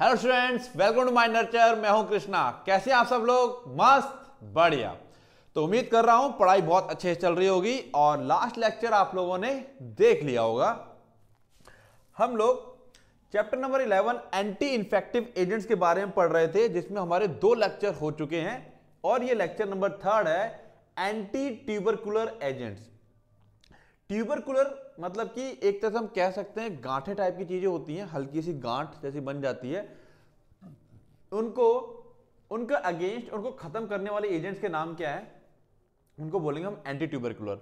Hello students welcome to my nurture मैं हूं कृष्णा कैसे आप सब लोग मस्त बढ़िया तो उम्मीद कर रहा हूं पढ़ाई बहुत अच्छे से चल रही होगी और लास्ट लेक्चर आप लोगों ने देख लिया होगा हम लोग chapter number 11 anti infective agents के बारे में पढ़ रहे थे जिसमें हमारे दो लेक्चर हो चुके हैं और ये लेक्चर नंबर थर्ड है एंटी ट्यूबरकुलर एजेंट्स ट्यूबरकुलर मतलब कि एक तरह से हम कह सकते हैं गांठे टाइप की चीज़ें होती हैं हल्की सी गांठ जैसी बन जाती है उनको उनका अगेंस्ट उनको ख़त्म करने वाले एजेंट्स के नाम क्या है उनको बोलेंगे हम anti tubercular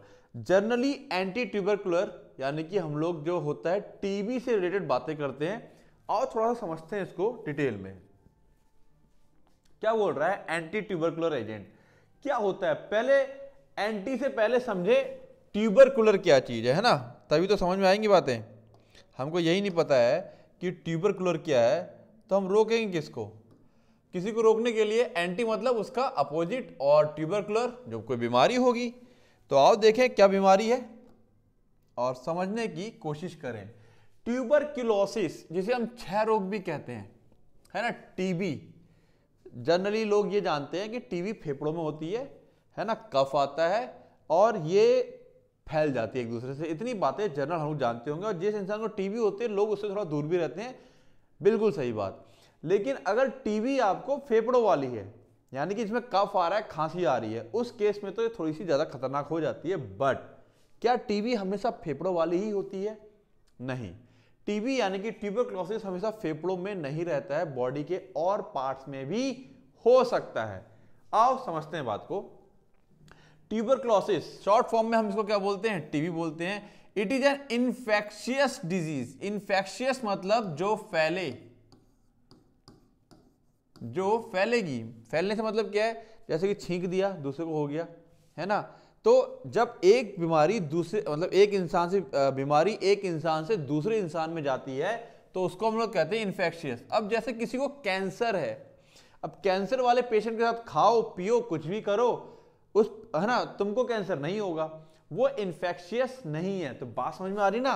generally anti tubercular यानी कि हम लोग जो होता है टीबी से रिलेटेड बातें करते हैं और थोड़ा सा समझते हैं इसको डिटेल में क्या बोल रहा है एंटी ट्यूबरकुलर एजेंट क्या होता है पहले एंटी से पहले समझे ट्यूबरकुलर क्या चीज़ है ना तभी तो समझ में आएंगी बातें हमको यही नहीं पता है कि ट्यूबरकुलर क्या है तो हम रोकेंगे किसको किसी को रोकने के लिए एंटी मतलब उसका अपोजिट और ट्यूबरकुलर जो कोई बीमारी होगी तो आओ देखें क्या बीमारी है और समझने की कोशिश करें ट्यूबरक्यूलोसिस जिसे हम क्षय रोग भी कहते हैं है ना टीबी जनरली लोग ये जानते हैं कि टीबी फेफड़ों में होती है है ना कफ आता है और ये फैल जाती है एक दूसरे से इतनी बातें जनरल हम जानते होंगे और जिस इंसान को टीवी होती है लोग उससे थोड़ा दूर भी रहते हैं बिल्कुल सही बात लेकिन अगर टीवी आपको फेफड़ों वाली है यानी कि इसमें कफ आ रहा है खांसी आ रही है उस केस में तो ये थोड़ी सी ज़्यादा खतरनाक हो जाती है बट क्या टीबी हमेशा फेफड़ों वाली ही होती है नहीं टीबी यानी कि ट्यूबरक्लोसिस हमेशा फेफड़ों में नहीं रहता है बॉडी के और पार्ट्स में भी हो सकता है आओ समझते हैं बात को ट्यूबरक्लोसिस शॉर्ट फॉर्म में हम इसको क्या बोलते हैं टीबी बोलते हैं it is an infectious disease infectious मतलब जो फैले जो फैलेगी फैलने से मतलब क्या है जैसे कि छींक दिया दूसरे को हो गया है ना तो जब एक बीमारी दूसरे मतलब एक इंसान से बीमारी एक इंसान से दूसरे इंसान में जाती है तो उसको हम लोग कहते हैं इन्फेक्शियस अब जैसे किसी को कैंसर है अब कैंसर वाले पेशेंट के साथ खाओ पियो कुछ भी करो उस है ना तुमको कैंसर नहीं होगा वो इन्फेक्शियस नहीं है तो बात समझ में आ रही ना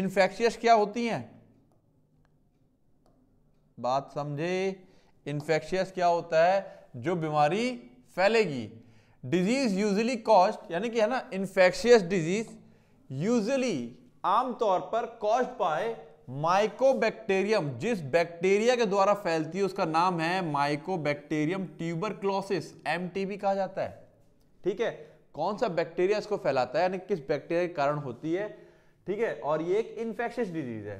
इन्फेक्शियस क्या होती हैं बात समझे इन्फेक्शियस क्या होता है जो बीमारी फैलेगी डिजीज यूजली कॉस्ट यानी कि है ना इन्फेक्शियस डिजीज यूजली आमतौर पर कॉस्ट बाय माइकोबैक्टीरियम जिस बैक्टीरिया के द्वारा फैलती है उसका नाम है माइकोबैक्टीरियम ट्यूबरक्लोसिस एमटीबी कहा जाता है ठीक है कौन सा बैक्टीरिया इसको फैलाता है यानी किस बैक्टीरिया के कारण होती है ठीक है और ये एक इन्फेक्शियस डिजीज है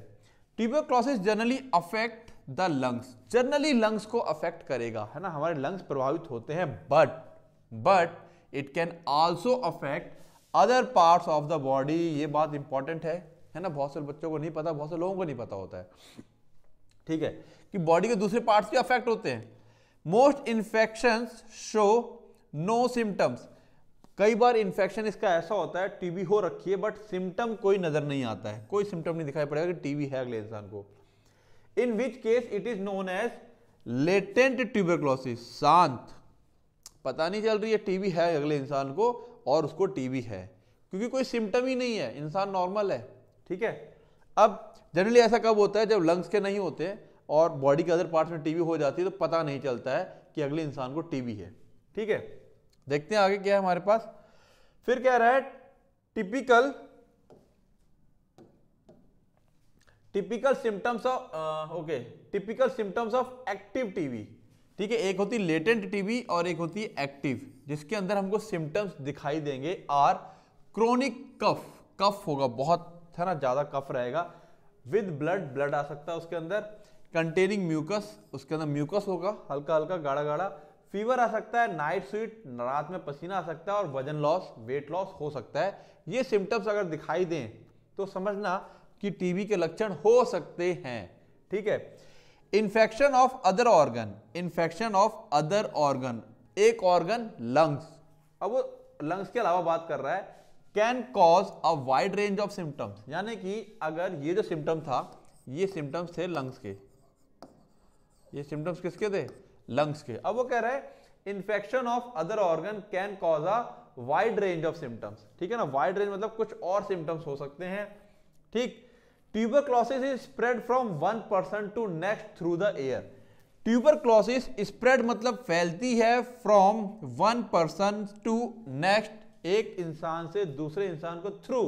tuberculosis generally affect the lungs generally lungs को अफेक्ट करेगा है ना हमारे लंग्स प्रभावित होते हैं but but it can also affect other part of the body ये बात इंपॉर्टेंट है है ना बहुत से बच्चों को नहीं पता बहुत से लोगों को नहीं पता होता है ठीक है कि बॉडी के दूसरे पार्ट्स भी अफेक्ट होते हैं most infection show no symptoms कई बार इन्फेक्शन इसका ऐसा होता है टीबी हो रखी है बट सिम्टम कोई नजर नहीं आता है कोई सिम्टम नहीं दिखाई पड़ेगा कि टीबी है अगले इंसान को in which case it is known as latent tuberculosis शांत पता नहीं चल रही है टीबी है अगले इंसान को और उसको टीबी है क्योंकि कोई सिम्टम ही नहीं है इंसान नॉर्मल है ठीक है अब जनरली ऐसा कब होता है जब लंग्स के नहीं होते और बॉडी के अदर पार्ट्स में टीबी हो जाती है तो पता नहीं चलता है कि अगले इंसान को टीबी है ठीक है देखते हैं आगे क्या है हमारे पास फिर कह रहा है typical typical symptoms of okay typical symptoms of active TB ठीक है एक होती लेटेंट टीवी और एक होती है एक्टिव जिसके अंदर हमको सिम्टम्स दिखाई देंगे आर क्रोनिक कफ कफ होगा बहुत है ना ज़्यादा कफ रहेगा विद ब्लड ब्लड आ सकता है उसके अंदर कंटेनिंग म्यूकस उसके अंदर म्यूकस होगा हल्का हल्का गाढ़ा गाढ़ा फीवर आ सकता है नाइट स्वीट रात में पसीना आ सकता है और वजन लॉस वेट लॉस हो सकता है ये सिम्टम्स अगर दिखाई दें तो समझना कि टीबी के लक्षण हो सकते हैं ठीक है infection of other organ infection of other organ एक ऑर्गन लंग्स अब वो लंग्स के अलावा बात कर रहा है can cause a wide range of symptoms यानी कि अगर ये जो सिम्टम था ये सिम्टम्स थे लंग्स के ये सिम्टम्स किसके थे लंग्स के अब वो कह रहे हैं infection of other organ can cause a wide range of symptoms ठीक है ना वाइड रेंज मतलब कुछ और सिम्टम्स हो सकते हैं ठीक tuberculosis is spread from one person to next through the एयर क्लॉसिस स्प्रेड मतलब फैलती है from one person to next एक इंसान से दूसरे इंसान को थ्रू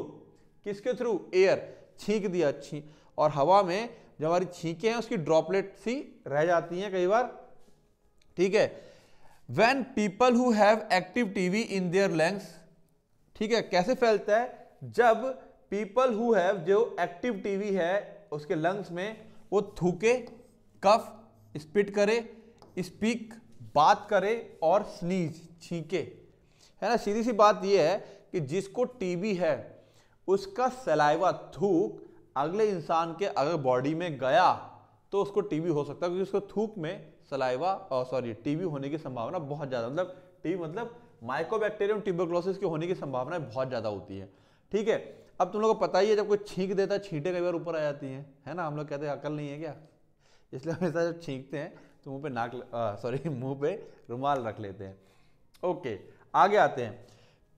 किसके थ्रू एयर छींक दिया अच्छी और हवा में जो हमारी छींके हैं उसकी ड्रॉपलेट सी रह जाती हैं कई बार ठीक है when people who have active TB in their lungs ठीक है कैसे फैलता है जब पीपल हु हैव जो एक्टिव टीवी है उसके लंग्स में वो थूके कफ स्पिट करे स्पीक बात करे और स्नीज छींके है ना सीधी सी बात ये है कि जिसको टीवी है उसका सलाइवा थूक अगले इंसान के अगर बॉडी में गया तो उसको टीवी हो सकता है क्योंकि उसको थूक में सलाइवा और सॉरी टीबी होने की संभावना बहुत ज़्यादा मतलब टीबी मतलब माइकोबैक्टेरियम ट्यूबरक्लोसिस के होने की संभावना बहुत ज़्यादा होती है ठीक है अब तुम लोग को पता ही है जब कोई छींक देता है छींटे कई बार ऊपर आ जाती हैं है ना हम लोग कहते हैं अकल नहीं है क्या इसलिए हमेशा जब छींकते हैं तो मुंह पे नाक सॉरी मुंह पे रुमाल रख लेते हैं ओके आगे आते हैं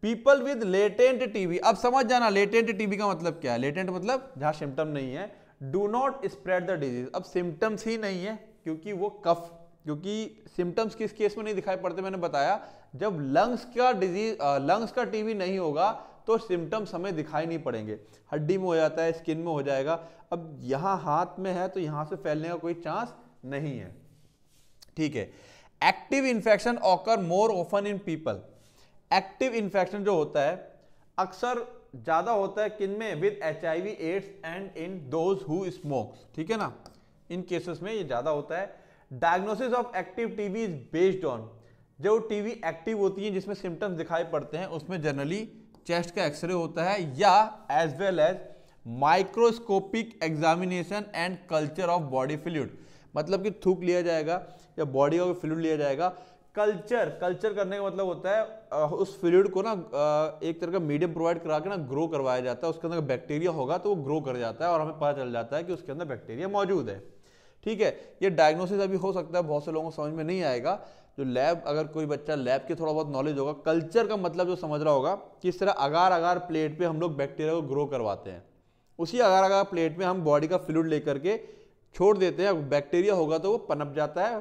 पीपल विद लेटेंट टीबी अब समझ जाना लेटेंट टीबी का मतलब क्या है लेटेंट मतलब जहाँ सिम्टम नहीं है do not spread the disease अब सिम्टम्स ही नहीं है क्योंकि वो कफ क्योंकि सिम्टम्स किस केस में नहीं दिखाई पड़ते मैंने बताया जब लंग्स का डिजीज लंग्स का टीबी नहीं होगा तो सिम्टम्स हमें दिखाई नहीं पड़ेंगे हड्डी में हो जाता है स्किन में हो जाएगा अब यहां हाथ में है तो यहां से फैलने का कोई चांस नहीं है ठीक है active infection occur more often in people active infection जो होता है अक्सर ज़्यादा होता है किन में with H I V AIDS and in those who smokes ठीक है ना इन केसेस में ये ज़्यादा होता है diagnosis of active TB is based on जो टीवी एक्टिव होती है जिसमें सिम्टम्स दिखाई पड़ते हैं उसमें जनरली चेस्ट का एक्सरे होता है या as well as microscopic examination and culture of body fluid मतलब कि थूक लिया जाएगा या बॉडी का फ्लूड लिया जाएगा कल्चर कल्चर करने का मतलब होता है उस फ्लूड को ना एक तरह का मीडियम प्रोवाइड करा के ना ग्रो करवाया जाता है उसके अंदर बैक्टीरिया होगा तो वो ग्रो कर जाता है और हमें पता चल जाता है कि उसके अंदर बैक्टीरिया मौजूद है ठीक है ये डायग्नोसिस अभी हो सकता है बहुत से लोगों को समझ में नहीं आएगा जो लैब अगर कोई बच्चा लैब के थोड़ा बहुत नॉलेज होगा कल्चर का मतलब जो समझ रहा होगा कि इस तरह अगार अगार प्लेट पे हम लोग बैक्टीरिया को ग्रो करवाते हैं उसी अगार अगार प्लेट में हम बॉडी का फ्लूड लेकर के छोड़ देते हैं बैक्टीरिया होगा तो वो पनप जाता है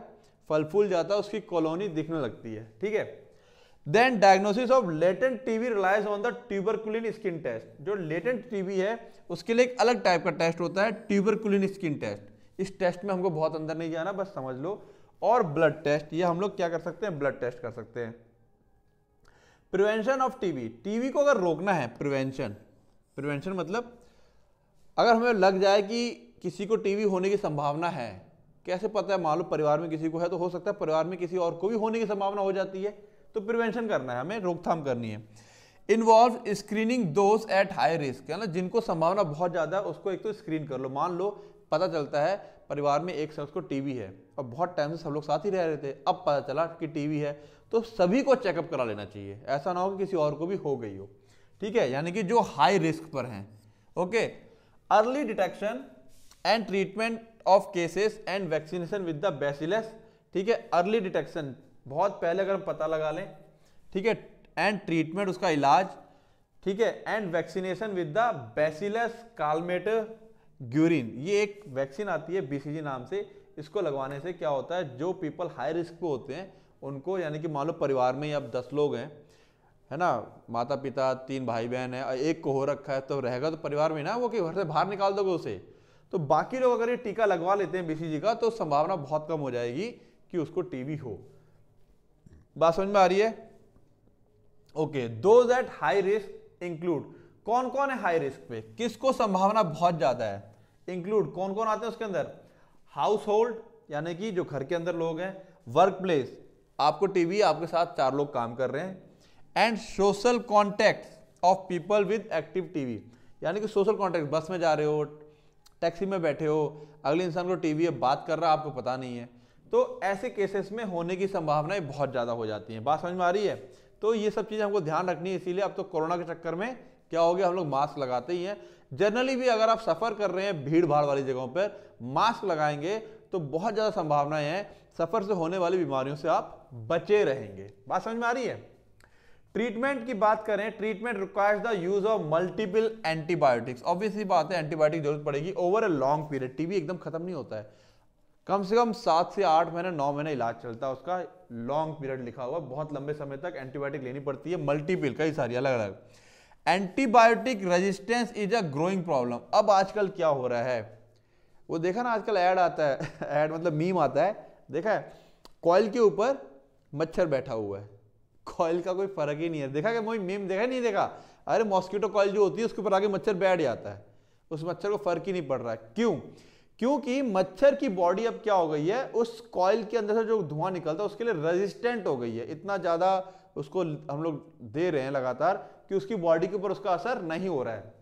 फल फूल जाता है उसकी कॉलोनी दिखने लगती है ठीक है then diagnosis of latent TB relies on the tuberculin skin test जो लेटेंट टीबी है उसके लिए एक अलग टाइप का टेस्ट होता है ट्यूबरकुलिन स्किन टेस्ट इस टेस्ट में हमको बहुत अंदर नहीं जाना बस समझ लो और ब्लड टेस्ट ये हम लोग क्या कर सकते हैं ब्लड टेस्ट कर सकते हैं प्रिवेंशन ऑफ टीबी टीबी को अगर रोकना है प्रिवेंशन प्रिवेंशन मतलब अगर हमें लग जाए कि किसी को टीबी होने की संभावना है कैसे पता है मान लो परिवार में किसी को है तो हो सकता है परिवार में किसी और को भी होने की संभावना हो जाती है तो प्रिवेंशन करना है हमें रोकथाम करनी है involve screening those at high risk है ना जिनको संभावना बहुत ज़्यादा है उसको एक तो स्क्रीन कर लो मान लो पता चलता है परिवार में एक शख्स को टीवी है और बहुत टाइम से सब लोग साथ ही रह रहे थे अब पता चला कि टीवी है तो सभी को चेकअप करा लेना चाहिए ऐसा ना हो कि किसी और को भी हो गई हो ठीक है यानी कि जो हाई रिस्क पर हैं okay early detection and treatment of cases and vaccination with the bacillus ठीक है अर्ली डिटेक्शन बहुत पहले अगर हम पता लगा लें ठीक है एंड ट्रीटमेंट उसका इलाज ठीक है and vaccination with the bacillus Calmette Guerin ये एक वैक्सीन आती है बीसीजी नाम से इसको लगवाने से क्या होता है जो पीपल हाई रिस्क पे होते हैं उनको यानी कि मान लो परिवार में ही अब दस लोग हैं है ना माता पिता तीन भाई बहन है एक को हो रखा है तो रहेगा तो परिवार में ना वो कि घर से बाहर निकाल दोगे उसे तो बाकी लोग अगर ये टीका लगवा लेते हैं बी का तो संभावना बहुत कम हो जाएगी कि उसको टीबी हो बात समझ में आ रही है ओके दो दैट हाई रिस्क इंक्लूड कौन कौन है हाई रिस्क पे किसको संभावना बहुत ज्यादा है इंक्लूड कौन कौन आते हैं उसके अंदर हाउस होल्ड यानी कि जो घर के अंदर लोग हैं वर्क प्लेस आपको टीवी आपके साथ चार लोग काम कर रहे हैं and social contact of people with active TB यानी कि सोशल कॉन्टैक्ट बस में जा रहे हो टैक्सी में बैठे हो अगले इंसान को टीवी अब बात कर रहा है आपको पता नहीं है तो ऐसे केसेस में होने की संभावनाएं बहुत ज़्यादा हो जाती हैं बात समझ में आ रही है तो ये सब चीज़ें हमको ध्यान रखनी है इसीलिए अब तो कोरोना के चक्कर में क्या हो गया हम लोग मास्क लगाते ही हैं जनरली भी अगर आप सफ़र कर रहे हैं भीड़ भाड़ वाली जगहों पर मास्क लगाएंगे तो बहुत ज़्यादा संभावनाएं हैं सफ़र से होने वाली बीमारियों से आप बचे रहेंगे बात समझ में आ रही है ट्रीटमेंट की बात करें treatment requires the use of multiple antibiotics obviously बात है एंटीबायोटिक जरूरत पड़ेगी over a long period TB एकदम खत्म नहीं होता है कम से कम सात से आठ महीने नौ महीने इलाज चलता है उसका लॉन्ग पीरियड लिखा हुआ बहुत लंबे समय तक एंटीबायोटिक लेनी पड़ती है मल्टीपल कई सारी अलग अलग antibiotic resistance is a growing problem अब आजकल क्या हो रहा है वो देखा ना आजकल ऐड आता है ऐड मतलब मीम आता है देखा है कॉयल के ऊपर मच्छर बैठा हुआ है कॉयल का कोई फर्क ही नहीं है देखा क्या मोई मीम देखा नहीं देखा अरे मॉस्किटो कॉयल जो होती है उसके ऊपर आगे मच्छर बैठ जाता है उस मच्छर को फर्क ही नहीं पड़ रहा है क्यों क्योंकि मच्छर की बॉडी अब क्या हो गई है उस कॉयल के अंदर से जो धुआं निकलता है उसके लिए रेजिस्टेंट हो गई है इतना ज़्यादा उसको हम लोग दे रहे हैं लगातार कि उसकी बॉडी के ऊपर उसका असर नहीं हो रहा है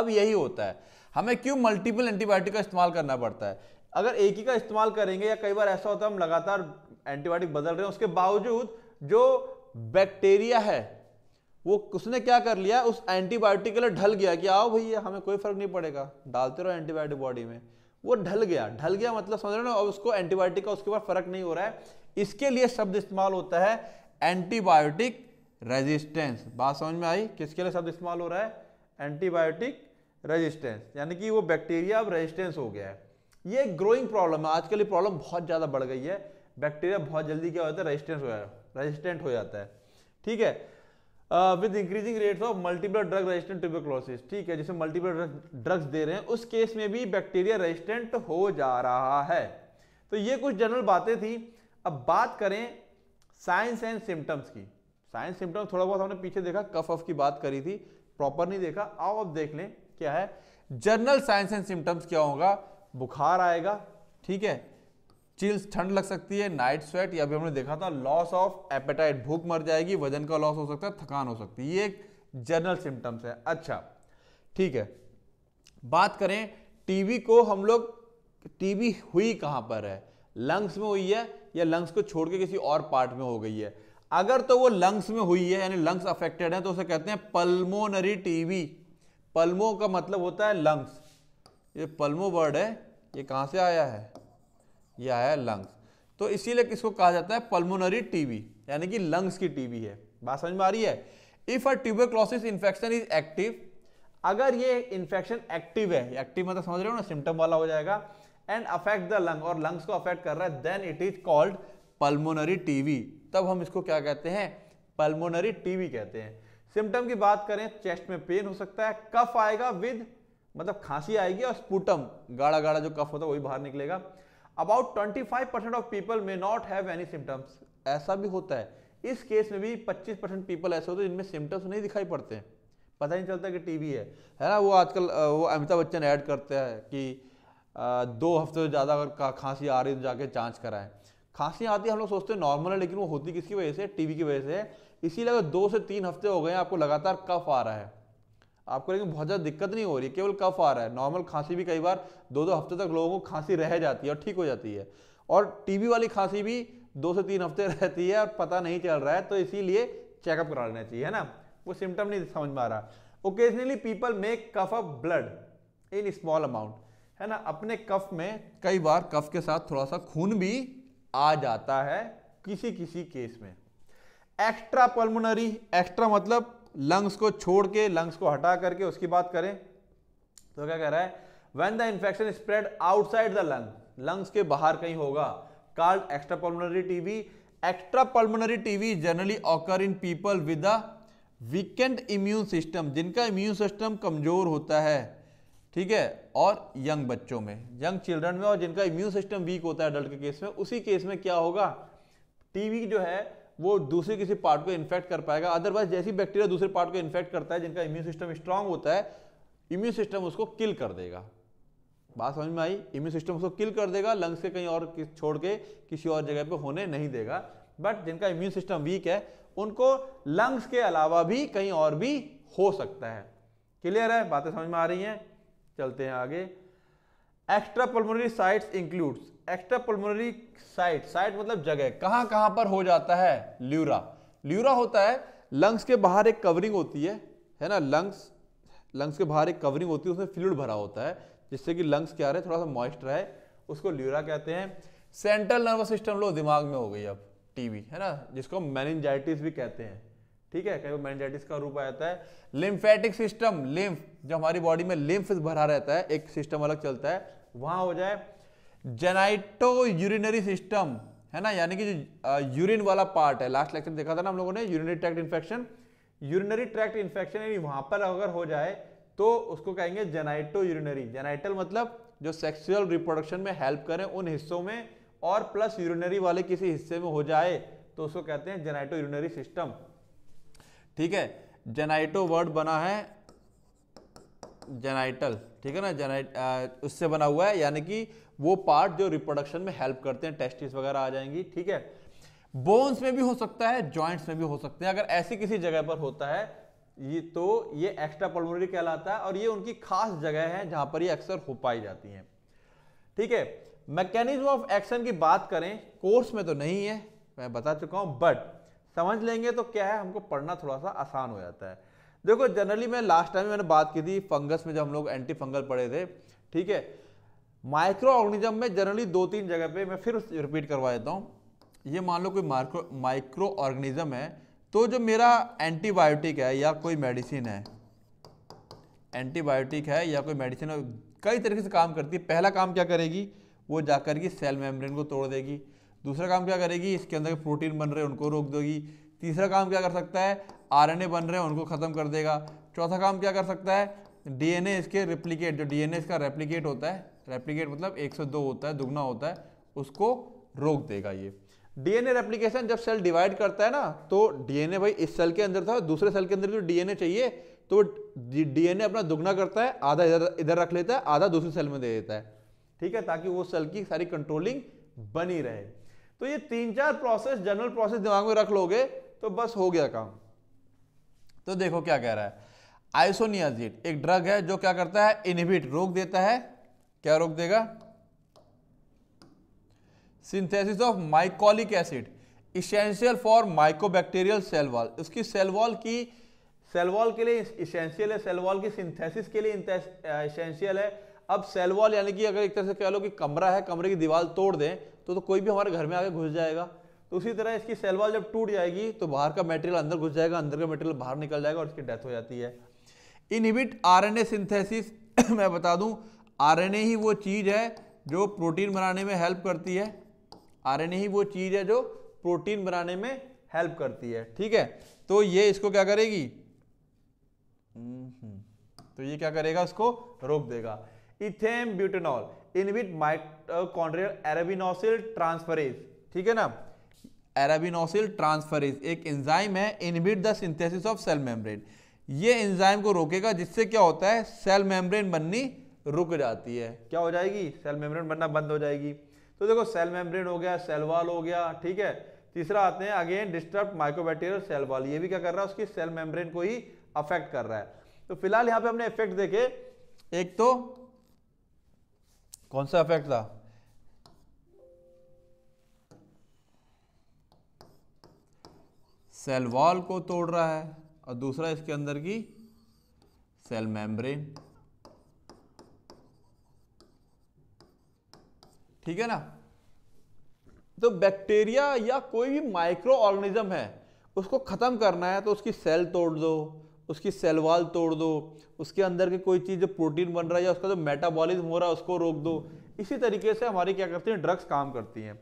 अब यही होता है हमें क्यों मल्टीपल एंटीबायोटिक का इस्तेमाल करना पड़ता है अगर एक ही का इस्तेमाल करेंगे या कई बार ऐसा होता है हम लगातार एंटीबायोटिक बदल रहे हैं उसके बावजूद जो बैक्टीरिया है वो उसने क्या कर लिया उस एंटीबायोटिक के लिए ढल गया कि आओ भैया हमें कोई फर्क नहीं पड़ेगा डालते रहो एंटीबायोटिक बॉडी में वो ढल गया ढल गया मतलब समझ रहे ना अब उसको एंटीबायोटिक का उसके ऊपर फर्क नहीं हो रहा है इसके लिए शब्द इस्तेमाल होता है एंटीबायोटिक रेजिस्टेंस बात समझ में आई किसके लिए शब्द इस्तेमाल हो रहा है एंटीबायोटिक रेजिस्टेंस यानी कि वो बैक्टीरिया अब रेजिस्टेंस हो गया है ये ग्रोइंग प्रॉब्लम है आजकल ये प्रॉब्लम बहुत ज़्यादा बढ़ गई है बैक्टीरिया बहुत जल्दी क्या होता है रेजिस्टेंस हो जाता है रेजिस्टेंट हो जाता है ठीक है with increasing rates of multiple drug resistant tuberculosis ठीक है जैसे मल्टीपल ड्रग्स दे रहे हैं उस केस में भी बैक्टीरिया रेजिस्टेंट हो जा रहा है तो ये कुछ जनरल बातें थी अब बात करें साइंस एंड सिम्टम्स की साइंस सिम्टम थोड़ा बहुत हमने पीछे देखा कफ ऑफ की बात करी थी प्रॉपर नहीं देखा आओ अब देख लें क्या है जनरल साइंस एंड सिम्टम्स क्या होगा बुखार आएगा ठीक है चिल्स ठंड लग सकती है नाइट स्वेट या भी हमने देखा था लॉस ऑफ एपेटाइट भूख मर जाएगी वजन का लॉस हो सकता है थकान हो सकती है ये एक जनरल सिम्टम्स है अच्छा ठीक है बात करें टीबी को हम लोग टीबी हुई कहां पर है लंग्स में हुई है या लंग्स को छोड़ के किसी और पार्ट में हो गई है अगर तो वो लंग्स में हुई है यानी लंग्स अफेक्टेड है तो उसे कहते हैं पल्मोनरी टीवी पल्मो का मतलब होता है लंग्स ये पल्मो वर्ड है ये कहां से आया है ये आया है लंग्स तो इसीलिए किसको कहा जाता है पल्मोनरी टीवी यानी कि लंग्स की टीवी है बात समझ में आ रही है if a tuberculosis infection is active अगर ये इन्फेक्शन एक्टिव है एक्टिव मतलब समझ रहे हो ना सिम्टम वाला हो जाएगा एंड अफेक्ट द लंग और लंग्स को अफेक्ट कर रहा है then it is called pulmonary TB तब हम इसको क्या कहते हैं पल्मोनरी टीवी कहते हैं सिम्टम की बात करें चेस्ट में पेन हो सकता है कफ आएगा विद मतलब खांसी आएगी और स्पूटम गाढ़ा गाढ़ा जो कफ होता है वही बाहर निकलेगा about twenty five percent of people may not have any symptoms ऐसा भी होता है इस केस में भी 25 परसेंट पीपल ऐसे होते हैं जिनमें सिम्टम्स नहीं दिखाई पड़ते हैं पता नहीं चलता कि टीवी है है ना वो आजकल वो अमिताभ बच्चन ऐड करते हैं कि दो हफ्ते से ज़्यादा अगर खांसी आ रही है तो जाके जाँच कराएं खांसी आती है हम लोग सोचते हैं नॉर्मल है लेकिन वो होती किसकी वजह से टीवी की वजह से इसीलिए अगर दो से तीन हफ्ते हो गए आपको लगातार कफ आ रहा है आपको लेकिन बहुत ज़्यादा दिक्कत नहीं हो रही केवल कफ आ रहा है नॉर्मल खांसी भी कई बार दो दो हफ्ते तक लोगों को खांसी रह जाती है और ठीक हो जाती है और टीबी वाली खांसी भी दो से तीन हफ्ते रहती है और पता नहीं चल रहा है तो इसीलिए चेकअप करा लेना चाहिए है ना वो सिम्टम नहीं समझ में आ रहा occasionally people make cough of blood in small amount है ना अपने कफ में कई बार कफ के साथ थोड़ा सा खून भी आ जाता है किसी किसी केस में एक्स्ट्रा पल्मोनरी एक्स्ट्रा मतलब लंग्स को छोड़ के लंग्स को हटा करके उसकी बात करें तो क्या कह रहा है when the infection spread outside the lung lungs के बाहर कहीं होगा called extra pulmonary TB extra pulmonary TB generally occur in people with the weakened immune system जिनका इम्यून सिस्टम कमजोर होता है ठीक है और यंग बच्चों में यंग चिल्ड्रन में और जिनका इम्यून सिस्टम वीक होता है अडल्ट के केस में उसी केस में क्या होगा टीवी जो है वो दूसरे किसी पार्ट को इन्फेक्ट कर पाएगा अदरवाइज जैसी बैक्टीरिया दूसरे पार्ट को इन्फेक्ट करता है जिनका इम्यून सिस्टम स्ट्रांग होता है इम्यून सिस्टम उसको किल कर देगा बात समझ में आई इम्यून सिस्टम उसको किल कर देगा लंग्स के कहीं और छोड़ के किसी और जगह पे होने नहीं देगा बट जिनका इम्यून सिस्टम वीक है उनको लंग्स के अलावा भी कहीं और भी हो सकता है क्लियर है बातें समझ में आ रही हैं चलते हैं आगे extra pulmonary site includes extra pulmonary site site मतलब जगह कहां कहां पर हो जाता है ल्यूरा ल्यूरा होता है लंग्स के बाहर एक कवरिंग होती है है ना लंग्स लंग्स के बाहर एक कवरिंग होती है उसमें फ्लूड भरा होता है जिससे कि लंग्स क्या रहे थोड़ा सा मॉइस्ट रहे उसको ल्यूरा कहते हैं सेंट्रल नर्वस सिस्टम लो दिमाग में हो गई अब टीवी है ना जिसको मैनजाइटिस भी कहते हैं ठीक है कई मैनजाइटिस का रूप आ जाता है लिम्फेटिक सिस्टम लिम्फ जो हमारी बॉडी में लिम्फ भरा रहता है एक सिस्टम अलग चलता है वहां हो जाए जेनाइटो यूरिनरी सिस्टम है ना यानी कि जो यूरिन वाला पार्ट है लास्ट लेक्चर देखा था ना हम लोगों ने urinary tract infection urinary tract infection यानी वहां पर अगर हो जाए तो उसको कहेंगे जेनाइटो यूरिनरी जेनाइटल मतलब जो सेक्सुअल रिप्रोडक्शन में हेल्प करें उन हिस्सों में और प्लस यूरिनरी वाले किसी हिस्से में हो जाए तो उसको कहते हैं जेनाइटो यूरिनरी सिस्टम ठीक है जेनाइटो वर्ड बना है जेनाइटल ठीक है ना जेनाइट उससे बना हुआ है यानी कि वो पार्ट जो रिप्रोडक्शन में हेल्प करते हैं टेस्टिस वगैरह आ जाएंगी ठीक है बोन्स में भी हो सकता है जॉइंट्स में भी हो सकते हैं अगर ऐसी किसी जगह पर होता है ये तो ये एक्स्ट्रा पल्मोनरी कहलाता है और ये उनकी खास जगह है जहां पर ये अक्सर हो पाई जाती हैं ठीक है मैकेनिज्म ऑफ एक्शन की बात करें कोर्स में तो नहीं है मैं बता चुका हूं बट समझ लेंगे तो क्या है हमको पढ़ना थोड़ा सा आसान हो जाता है देखो जनरली मैं लास्ट टाइम मैंने बात की थी फंगस में जब हम लोग एंटी फंगल पढ़े थे ठीक है माइक्रो ऑर्गेनिज्म में जनरली दो तीन जगह पे मैं फिर रिपीट करवा देता हूँ ये मान लो कोई माइक्रो माइक्रो ऑर्गेनिज्म है तो जो मेरा एंटीबायोटिक है या कोई मेडिसिन है एंटीबायोटिक है या कोई मेडिसिन कई तरीके से काम करती है पहला काम क्या करेगी वो जाकर की के सेल मेम्ब्रेन को तोड़ देगी दूसरा काम क्या करेगी इसके अंदर प्रोटीन बन रहे उनको रोक देगी तीसरा काम क्या कर सकता है आरएनए बन रहे हैं उनको ख़त्म कर देगा चौथा काम क्या कर सकता है डीएनए इसके रिप्लीकेट जो डीएनए इसका रेप्लीकेट होता है रेप्लीकेट मतलब दो होता है दुगना होता है उसको रोक देगा ये डीएनए रेप्लीकेशन जब सेल डिवाइड करता है ना तो डीएनए भाई इस सेल के अंदर था दूसरे सेल के अंदर जो डीएनए चाहिए तो डीएनए अपना दुगना करता है आधा इधर इधर रख लेता है आधा दूसरे सेल में दे देता है ठीक है ताकि वो सेल की सारी कंट्रोलिंग बनी रहे तो ये तीन चार प्रोसेस जनरल प्रोसेस दिमाग में रख लोगे तो बस हो गया काम तो देखो क्या कह रहा है आइसोनियाजिड एक ड्रग है जो क्या करता है इनहिबिट रोक देता है क्या रोक देगा synthesis of mycolic acid essential for mycobacterial cell wall उसकी सेल वॉल की सेल वॉल के लिए इसेंशियल है सेल वॉल की सिंथेसिस के लिए इसेंशियल है अब सेल वॉल यानी कि अगर एक तरह से कह लो कि कमरा है कमरे की दीवार तोड़ दें तो, तो कोई भी हमारे घर में आगे घुस जाएगा तो उसी तरह इसकी सेल वॉल जब टूट जाएगी तो बाहर का मटेरियल अंदर घुस जाएगा अंदर का मटेरियल बाहर निकल जाएगा और इसकी डेथ हो जाती है इनहिबिट आरएनए सिंथेसिस मैं बता दूं आरएनए ही वो चीज़ है जो प्रोटीन बनाने में हेल्प करती है आरएनए ही वो चीज़ है जो प्रोटीन बनाने में हेल्प करती है ठीक है तो ये इसको क्या करेगी हम्म, तो ये क्या करेगा उसको रोक देगा इथेम ब्यूटेनॉल इनविट माइक्रोकॉन्ड्रियल एरेबिनोसिल ट्रांसफरेज ठीक है ना एराबिनोसिल ट्रांसफरेज एक एंजाइम है inhibit the synthesis of cell membrane ये एंजाइम को रोकेगा जिससे क्या होता है सेल मेम्ब्रेन बननी रुक जाती है क्या हो जाएगी सेल मेम्ब्रेन बनना बंद हो जाएगी तो देखो सेल मेम्ब्रेन हो गया सेल वॉल हो गया ठीक है तीसरा आते हैं again disturb microbacterial cell wall ये भी क्या कर रहा है उसकी सेल मेम्ब्रेन को ही अफेक्ट कर रहा है तो फिलहाल यहां पे हमने इफेक्ट देखे एक तो कौन सा इफेक्ट था सेल वॉल को तोड़ रहा है और दूसरा इसके अंदर की सेल मेम्ब्रेन ठीक है ना तो बैक्टीरिया या कोई भी माइक्रो ऑर्गेनिज्म है उसको ख़त्म करना है तो उसकी सेल तोड़ दो उसकी सेल वॉल तोड़ दो उसके अंदर की कोई चीज़ जो प्रोटीन बन रहा है या उसका जो मेटाबॉलिज्म हो रहा है उसको रोक दो इसी तरीके से हमारी क्या करती है ड्रग्स काम करती हैं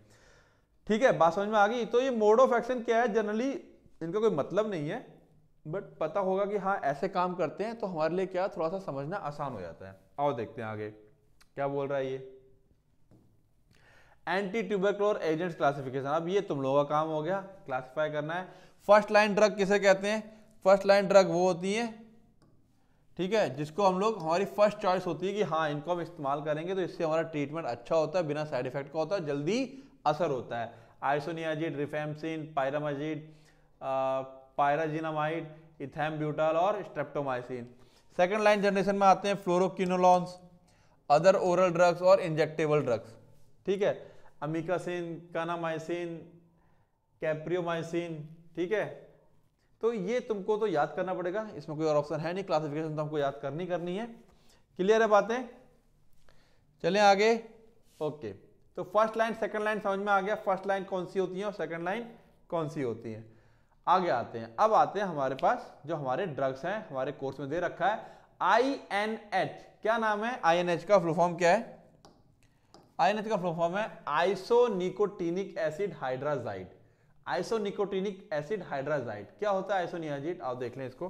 ठीक है बात समझ में आ गई तो ये मोड ऑफ एक्शन क्या है जनरली इनका कोई मतलब नहीं है बट पता होगा कि हाँ ऐसे काम करते हैं तो हमारे लिए क्या थोड़ा सा समझना आसान हो जाता है आओ देखते हैं आगे क्या बोल रहा है ये एंटी ट्यूबरक्लोर एजेंट क्लासिफिकेशन अब ये तुम लोगों का काम हो गया क्लासिफाई करना है फर्स्ट लाइन ड्रग किसे कहते हैं फर्स्ट लाइन ड्रग वो होती है ठीक है जिसको हम लोग हमारी फर्स्ट चॉइस होती है कि हाँ इनको हम इस्तेमाल करेंगे तो इससे हमारा ट्रीटमेंट अच्छा होता है बिना साइड इफेक्ट का होता है जल्दी असर होता है आइसोनियाजिड रिफेमसिन पायरामाजिड पायराजिनामाइड इथैम ब्यूटाल और स्ट्रेप्टोमाइसिन सेकेंड लाइन जनरेशन में आते हैं फ्लोरोक्नोलॉन्स अदर ओरल ड्रग्स और इंजेक्टेबल ड्रग्स ठीक है अमिकासिन कानामाइसिन कैप्रियोमाइसिन ठीक है तो ये तुमको तो याद करना पड़ेगा इसमें कोई और ऑप्शन है नहीं क्लासिफिकेशन तो हमको याद करनी करनी है क्लियर है बातें चलें आगे ओके तो फर्स्ट लाइन सेकंड लाइन समझ में आ गया फर्स्ट लाइन कौन सी होती है और सेकंड लाइन कौन सी होती है आगे आते हैं अब आते हैं हमारे पास जो हमारे ड्रग्स हैं हमारे कोर्स में दे रखा है आई एन एच क्या नाम है आई एन एच का फॉर्म क्या है आई एन एच का फॉर्म है isonicotinic acid hydrazide isonicotinic acid hydrazide क्या होता है आइसोनियाजिड आप देख लें इसको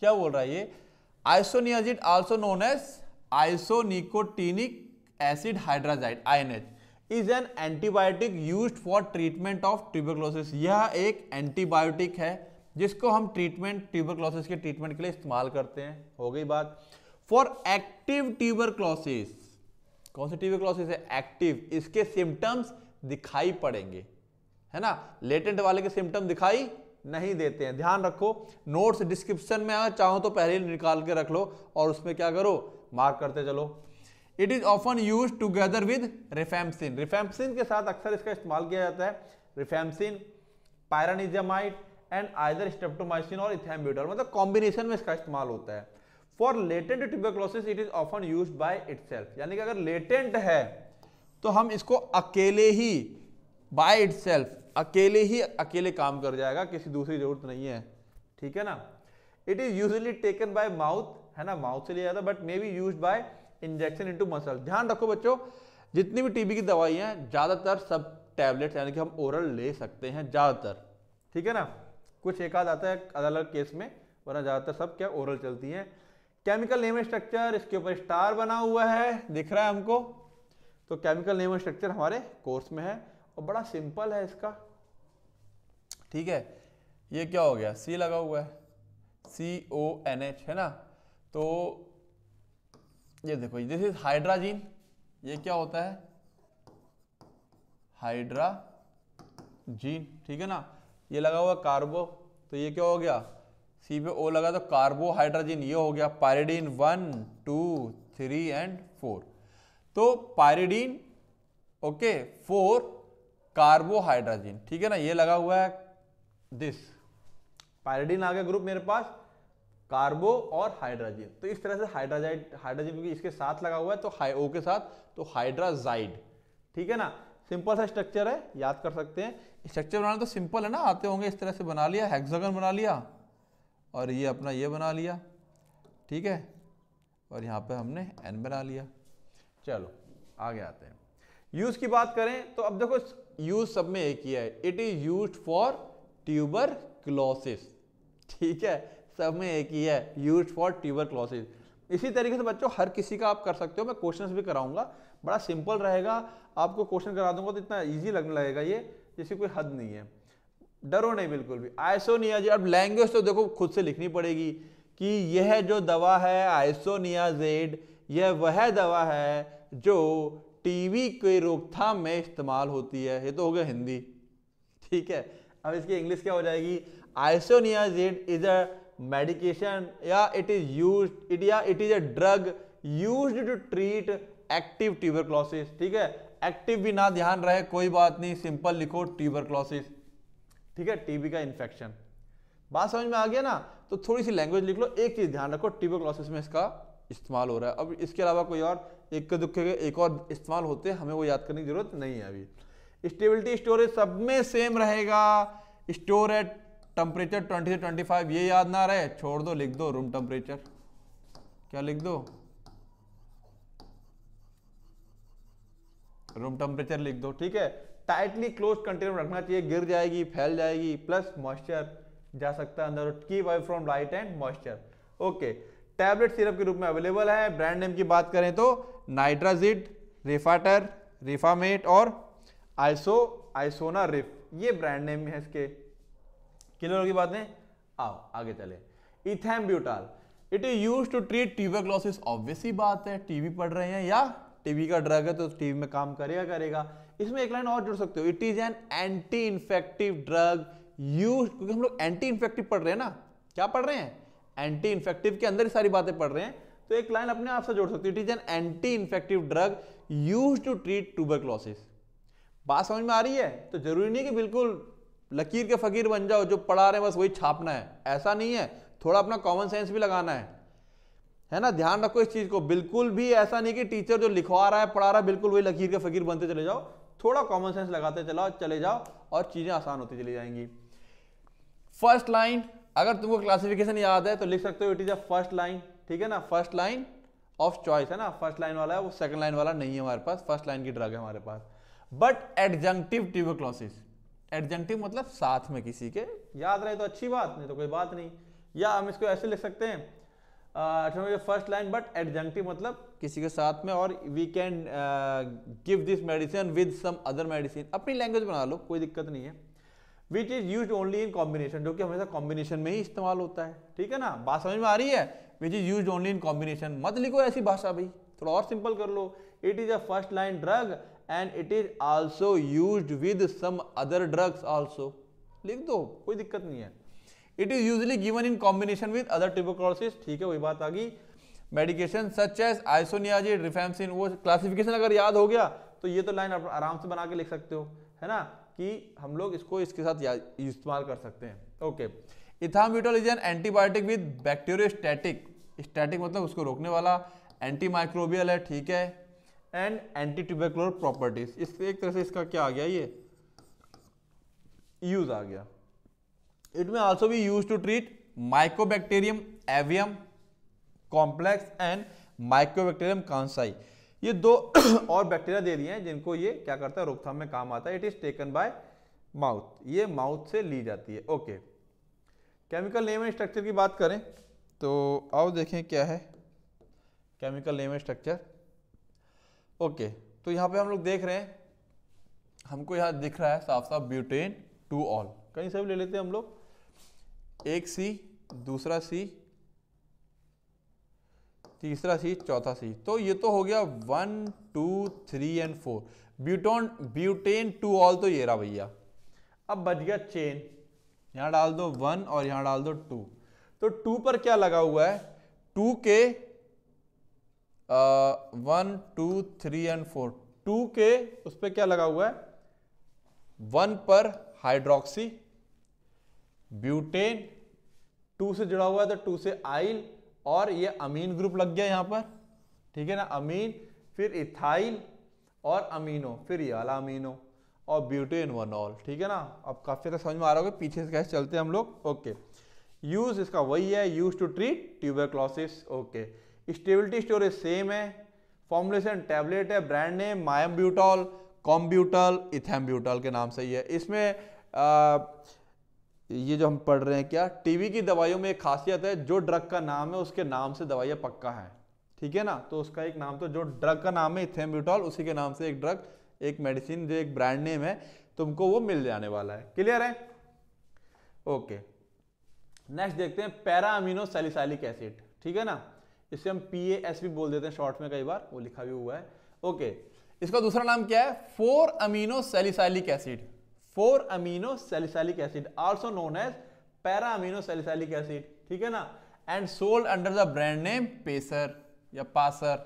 क्या बोल रहा है ये isoniazid also known as isonicotinic acid hydrazide H is an antibiotic use for treatment of tuberculosis यह एक एंटीबायोटिक है जिसको हम ट्रीटमेंट ट्यूबरक्लोसिस के ट्रीटमेंट के लिए इस्तेमाल करते हैं हो गई बात फॉर एक्टिव ट्यूबरक्लोसिस कौन सी ट्यूबरक्लोसिस है एक्टिव इसके सिम्टम्स दिखाई पड़ेंगे है ना लेटेंट वाले के सिम्टम दिखाई नहीं देते हैं ध्यान रखो नोट्स डिस्क्रिप्शन में अगर चाहो तो पहले निकाल के रख लो और उसमें क्या करो मार्क करते चलो it is often use together with rifampicin rifampicin के साथ अक्सर इसका इस्तेमाल किया जाता है rifampicin pyrazinamide and either streptomycin और इथेम्ब्यूटल मतलब कॉम्बिनेशन में इसका इस्तेमाल होता है for latent tuberculosis it is often use by it यानी कि अगर लेटेंट है तो हम इसको अकेले ही बाय इट अकेले ही अकेले काम कर जाएगा किसी दूसरी जरूरत नहीं है ठीक है ना it is usually taken by mouth है ना माउथ से लिया जाता है but may be use by injection into muscle ध्यान रखो बच्चों जितनी भी टीबी की दवाइयाँ ज़्यादातर सब टैबलेट यानी कि हम ओरल ले सकते हैं ज़्यादातर ठीक है ना कुछ एक आध आता है अलग अलग केस में वरना ज़्यादातर सब क्या ओरल चलती है केमिकल नेम स्ट्रक्चर इसके ऊपर स्टार बना हुआ है दिख रहा है हमको तो केमिकल नेम स्ट्रक्चर हमारे कोर्स में है और बड़ा सिंपल है इसका ठीक है ये क्या हो गया सी लगा हुआ है सी ओ एन एच है ना तो ये देखो दिस इज हाइड्राजीन ये क्या होता है हाइड्रा जीन ठीक है ना ये लगा हुआ कार्बो तो ये क्या हो गया सी पे ओ लगा तो हाइड्राजीन ये हो गया pyridine one two three and four तो पायरिडीन ओके फोर कार्बोहाइड्राजीन ठीक है ना ये लगा हुआ है दिस पायरिडीन आ गया ग्रुप मेरे पास कार्बो और हाइड्राजिन तो इस तरह से हाइड्राजाइड हाइड्राजिन क्योंकि इसके साथ लगा हुआ है तो हाई ओ के साथ तो हाइड्राजाइड ठीक है ना सिंपल सा स्ट्रक्चर है याद कर सकते हैं स्ट्रक्चर बनाना तो सिंपल है ना आते होंगे इस तरह से बना लिया हेक्सागन बना लिया और ये अपना ये बना लिया ठीक है और यहाँ पे हमने एन बना लिया चलो आगे आते हैं यूज़ की बात करें तो अब देखो यूज़ सब में एक ही है it is use for tuberculosis ठीक है सब में एक ही है यूज फॉर ट्यूबर क्लॉसिस इसी तरीके से बच्चों हर किसी का आप कर सकते हो मैं क्वेश्चंस भी कराऊंगा बड़ा सिंपल रहेगा आपको क्वेश्चन करा दूंगा तो इतना ईजी लगने लगेगा ये जिसकी कोई हद नहीं है डरो नहीं बिल्कुल भी जी अब लैंग्वेज तो देखो खुद से लिखनी पड़ेगी कि यह जो दवा है आइसोनियाजेड यह वह दवा है जो टीवी के रोकथाम में इस्तेमाल होती है ये तो हो गया हिंदी ठीक है अब इसकी इंग्लिश क्या हो जाएगी isoniazid is a medication yeah it is used it yeah it is a drug used to treat active tuberculosis ठीक है एक्टिव भी ना ध्यान रहे कोई बात नहीं सिंपल लिखो क्लॉसिस ठीक है टीबी का इंफेक्शन बात समझ में आ गया ना तो थोड़ी सी लैंग्वेज लिख लो एक चीज ध्यान रखो क्लॉसिस में इसका इस्तेमाल हो रहा है अब इसके अलावा कोई और एक के दुखे के एक और इस्तेमाल होते हैं हमें वो याद करने की जरूरत नहीं है अभी स्टेबिलिटी स्टोरेज सब में सेम रहेगा स्टोर एट टेम्परेचर 20 से 25 ये याद ना रहे छोड़ दो लिख दो रूम टेम्परेचर क्या लिख दो रूम टेम्परेचर लिख दो ठीक है टाइटली क्लोज कंटेनर में रखना चाहिए गिर जाएगी फैल जाएगी प्लस मॉइस्चर जा सकता है अंदर की away from light and moisture okay tablet syrup के रूप में अवेलेबल है ब्रांड नेम की बात करें तो नाइड्राजिड रिफाटर रिफामेट और आइसो आइसोना रिफ ये ब्रांड नेम है इसके क्लियर होगी बातें आओ आगे चले ethambutol it is use to treat tuberculosis obviously बात है टीवी पढ़ रहे हैं या टीवी का ड्रग है तो टीवी में काम करेगा करेगा इसमें एक लाइन और जुड़ सकते हो it is an anti infective drug use क्योंकि हम लोग एंटी इन्फेक्टिव पढ़ रहे हैं ना क्या पढ़ रहे हैं एंटी इन्फेक्टिव के अंदर ही सारी बातें पढ़ रहे हैं तो एक लाइन अपने आप से जोड़ सकते हो it is an anti infective drug use to treat tuberculosis बात समझ में आ रही है तो जरूरी नहीं कि बिल्कुल लकीर के फकीर बन जाओ जो पढ़ा रहे हैं बस वही छापना है ऐसा नहीं है थोड़ा अपना कॉमन सेंस भी लगाना है है ना ध्यान रखो इस चीज को बिल्कुल भी ऐसा नहीं कि टीचर जो लिखवा रहा है पढ़ा रहा है बिल्कुल वही लकीर के फकीर बनते चले जाओ थोड़ा कॉमन सेंस लगाते चलाओ चले जाओ और चीजें आसान होती चली जाएंगी फर्स्ट लाइन अगर तुमको क्लासिफिकेशन याद है तो लिख सकते हो it is a first line ठीक है ना फर्स्ट लाइन ऑफ चॉइस है ना फर्स्ट लाइन वाला है वो सेकंड लाइन वाला नहीं है हमारे पास फर्स्ट लाइन की ड्रग है हमारे पास बट एडजंक्टिव ट्यूबोक्लोसिस एडजेंटिव मतलब साथ में किसी के याद रहे तो अच्छी बात नहीं तो कोई बात नहीं या हम इसको ऐसे लिख सकते हैं फर्स्ट लाइन बट एडजेंटिव मतलब किसी के साथ में और we can give this medicine with some other medicine अपनी लैंग्वेज बना लो कोई दिक्कत नहीं है which is use only in combination जो कि हमेशा कॉम्बिनेशन में ही इस्तेमाल होता है ठीक है ना बात समझ में आ रही है which is use only in combination मत लिखो ऐसी भाषा भाई थोड़ा और सिंपल कर लो it is a first line drug and it is also used with some other drugs also लिख दो कोई दिक्कत नहीं है it is usually given in combination with other tuberculosis ठीक है वही बात आ गई मेडिकेशन सच एज आइसोनियाजी रिफेमसिन वो क्लासिफिकेशन अगर याद हो गया तो ये तो लाइन आप आराम से बना के लिख सकते हो है ना कि हम लोग इसको इसके साथ इस्तेमाल कर सकते हैं okay ethambutol is an antibiotic with bacteriostatic static मतलब उसको रोकने वाला एंटीमाइक्रोबियल है ठीक है एंड एंटी ट्यूबेकुलर प्रॉपर्टीज इससे एक तरह से इसका क्या आ गया ये यूज आ गया it may also be use to treat mycobacterium avium complex and mycobacterium kansasii ये दो और बैक्टीरिया दे दिए हैं जिनको ये क्या करता है रोकथाम में काम आता है it is taken by mouth ये माउथ से ली जाती है okay chemical name and structure की बात करें तो आओ देखें क्या है chemical name and structure okay तो यहाँ पे हम लोग देख रहे हैं हमको यहाँ दिख रहा है साफ साफ ब्यूटेन टू ऑल कहीं से भी ले लेते हैं हम लोग एक सी दूसरा सी तीसरा सी चौथा सी तो ये तो हो गया one two three and four butan butane two ol तो ये रहा भैया अब बच गया चेन यहाँ डाल दो वन और यहाँ डाल दो टू तो टू पर क्या लगा हुआ है टू के one two three and four two के उस पर क्या लगा हुआ है वन पर हाइड्रोक्सी ब्यूटेन टू से जुड़ा हुआ है तो टू से आइल और ये अमीन ग्रुप लग गया यहां पर ठीक है ना अमीन फिर इथाइल और अमीनो फिर ये वाला अमीनो और ब्यूटेन वन ऑल ठीक है ना अब काफ़ी तक तो समझ में आ रहा होगा पीछे से कैसे चलते हैं हम लोग ओके यूज़ इसका वही है use to treat tuber okay stability storage same है फॉर्मुलेशन टैबलेट है brand name Myambutol Combutol ethambutol के नाम से ही है इसमें आ, ये जो हम पढ़ रहे हैं क्या टीवी की दवाइयों में एक खासियत है जो ड्रग का नाम है उसके नाम से दवाइयाँ पक्का है ठीक है ना तो उसका एक नाम तो जो ड्रग का नाम है इथेम ब्यूटॉल उसी के नाम से एक ड्रग एक मेडिसिन जो एक ब्रांड नेम है तुमको वो मिल जाने वाला है क्लियर है ओके नेक्स्ट देखते हैं पैरा अमीनो सेलिसाइलिक एसिड ठीक है ना इसे हम पी एस भी बोल देते हैं शॉर्ट में कई बार वो लिखा भी हुआ है ओके इसका दूसरा नाम क्या है four amino salicylic acid four amino salicylic acid also known as para amino salicylic acid ठीक है ना and sold under the brand name Paser या पासर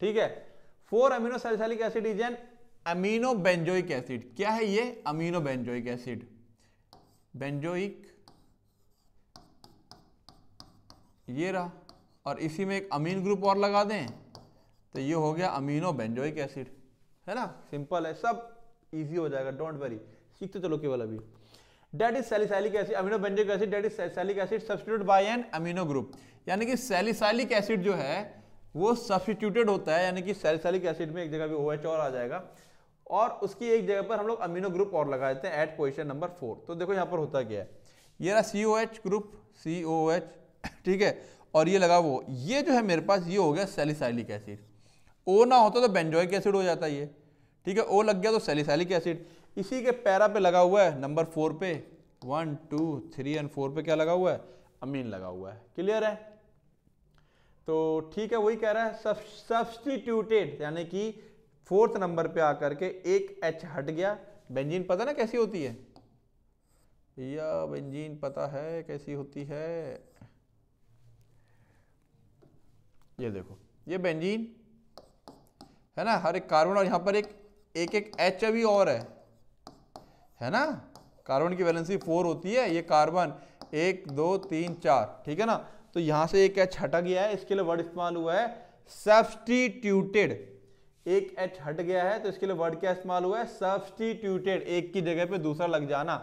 ठीक है four amino salicylic acid is an amino benzoic acid क्या है ये amino benzoic acid benzoic ये रहा और इसी में एक अमीन ग्रुप और लगा दें तो ये हो गया अमीनो बेंजोइक एसिड है ना सिंपल है सब इजी हो जाएगा डोंट वरी सीखते चलो केवल अभी that is salicylic acid amino benzoic acid that is salicylic acid substitute by an amino group यानी कि सेलिसाइलिक एसिड जो है वो सब्सटीट्यूटेड होता है यानी कि सेलिसाइलिक एसिड में एक जगह पे OH और आ जाएगा और उसकी एक जगह पर हम लोग अमीनो ग्रुप और लगा देते हैं एट पोजिशन नंबर फोर तो देखो यहाँ पर होता क्या है ये रहा सी ग्रुप सी ठीक है और ये लगा वो ये जो है मेरे पास ये हो गया सेलिसाइलिक एसिड ओ ना होता तो बेंजोइक एसिड हो जाता ये ठीक है ओ लग गया तो सेलिसाइलिक एसिड इसी के पैरा पे लगा हुआ है नंबर फोर पे one two three and four पे क्या लगा हुआ है अमीन लगा हुआ है क्लियर है तो ठीक है वही कह रहा है सब्सटीट्यूटेड यानी कि फोर्थ नंबर पे आकर के एक एच हट गया बेंजीन पता ना कैसी होती है या बेंजीन पता है कैसी होती है ये देखो ये बेंजीन है ना हर एक कार्बन और यहाँ पर एक एक एक एच अभी और है है ना कार्बन की वैलेंसी फोर होती है ये कार्बन एक दो तीन चार ठीक है ना तो यहाँ से एक एच हटा गया है इसके लिए वर्ड इस्तेमाल हुआ है सब्सटीट्यूटेड एक एच हट गया है तो इसके लिए वर्ड क्या इस्तेमाल हुआ है सब्सटीट्यूटेड एक की जगह पे दूसरा लग जाना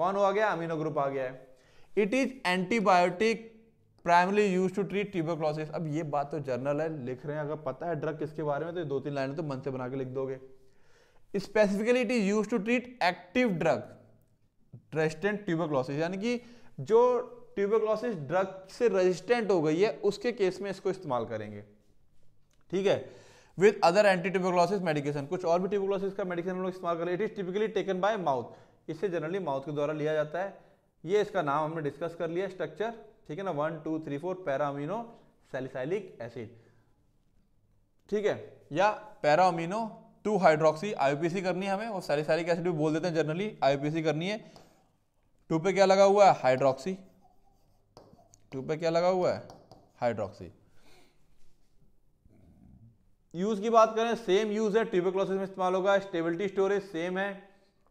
कौन हो गया अमीनो ग्रुप आ गया है it is antibiotic primary use to treat tuberculosis अब ये बात तो जर्नल है लिख रहे हैं अगर पता है ड्रग किसके बारे में तो दो तीन लाइन तो मन से बना के लिख दोगे specifically it is use to treat active drug resistant tuberculosis यानी कि जो ट्यूबरक्लोसिस ड्रग से रेजिस्टेंट हो गई है उसके केस में इसको इस्तेमाल करेंगे ठीक है with other anti tuberculosis medication कुछ और भी ट्यूबरक्लोसिस का मेडिकेशन हम लोग इस्तेमाल करें it is typically taken by mouth इसे जनरली माउथ के द्वारा लिया जाता है ये इसका नाम हमने डिस्कस कर लिया स्ट्रक्चर ठीक है ना one two three four para amino salicylic acid ठीक है या पैरामिनो टू हाइड्रोक्सी आईपीसी करनी है हमें और सेलिसाइलिक एसिड भी बोल देते हैं जनरली आईपीसी करनी है टू पे क्या लगा हुआ है हाइड्रोक्सी टू पे क्या लगा हुआ है हाइड्रोक्सी यूज की बात करें सेम यूज है ट्यूबोक्लोसिस में इस्तेमाल होगा स्टेबिलिटी स्टोरेज सेम है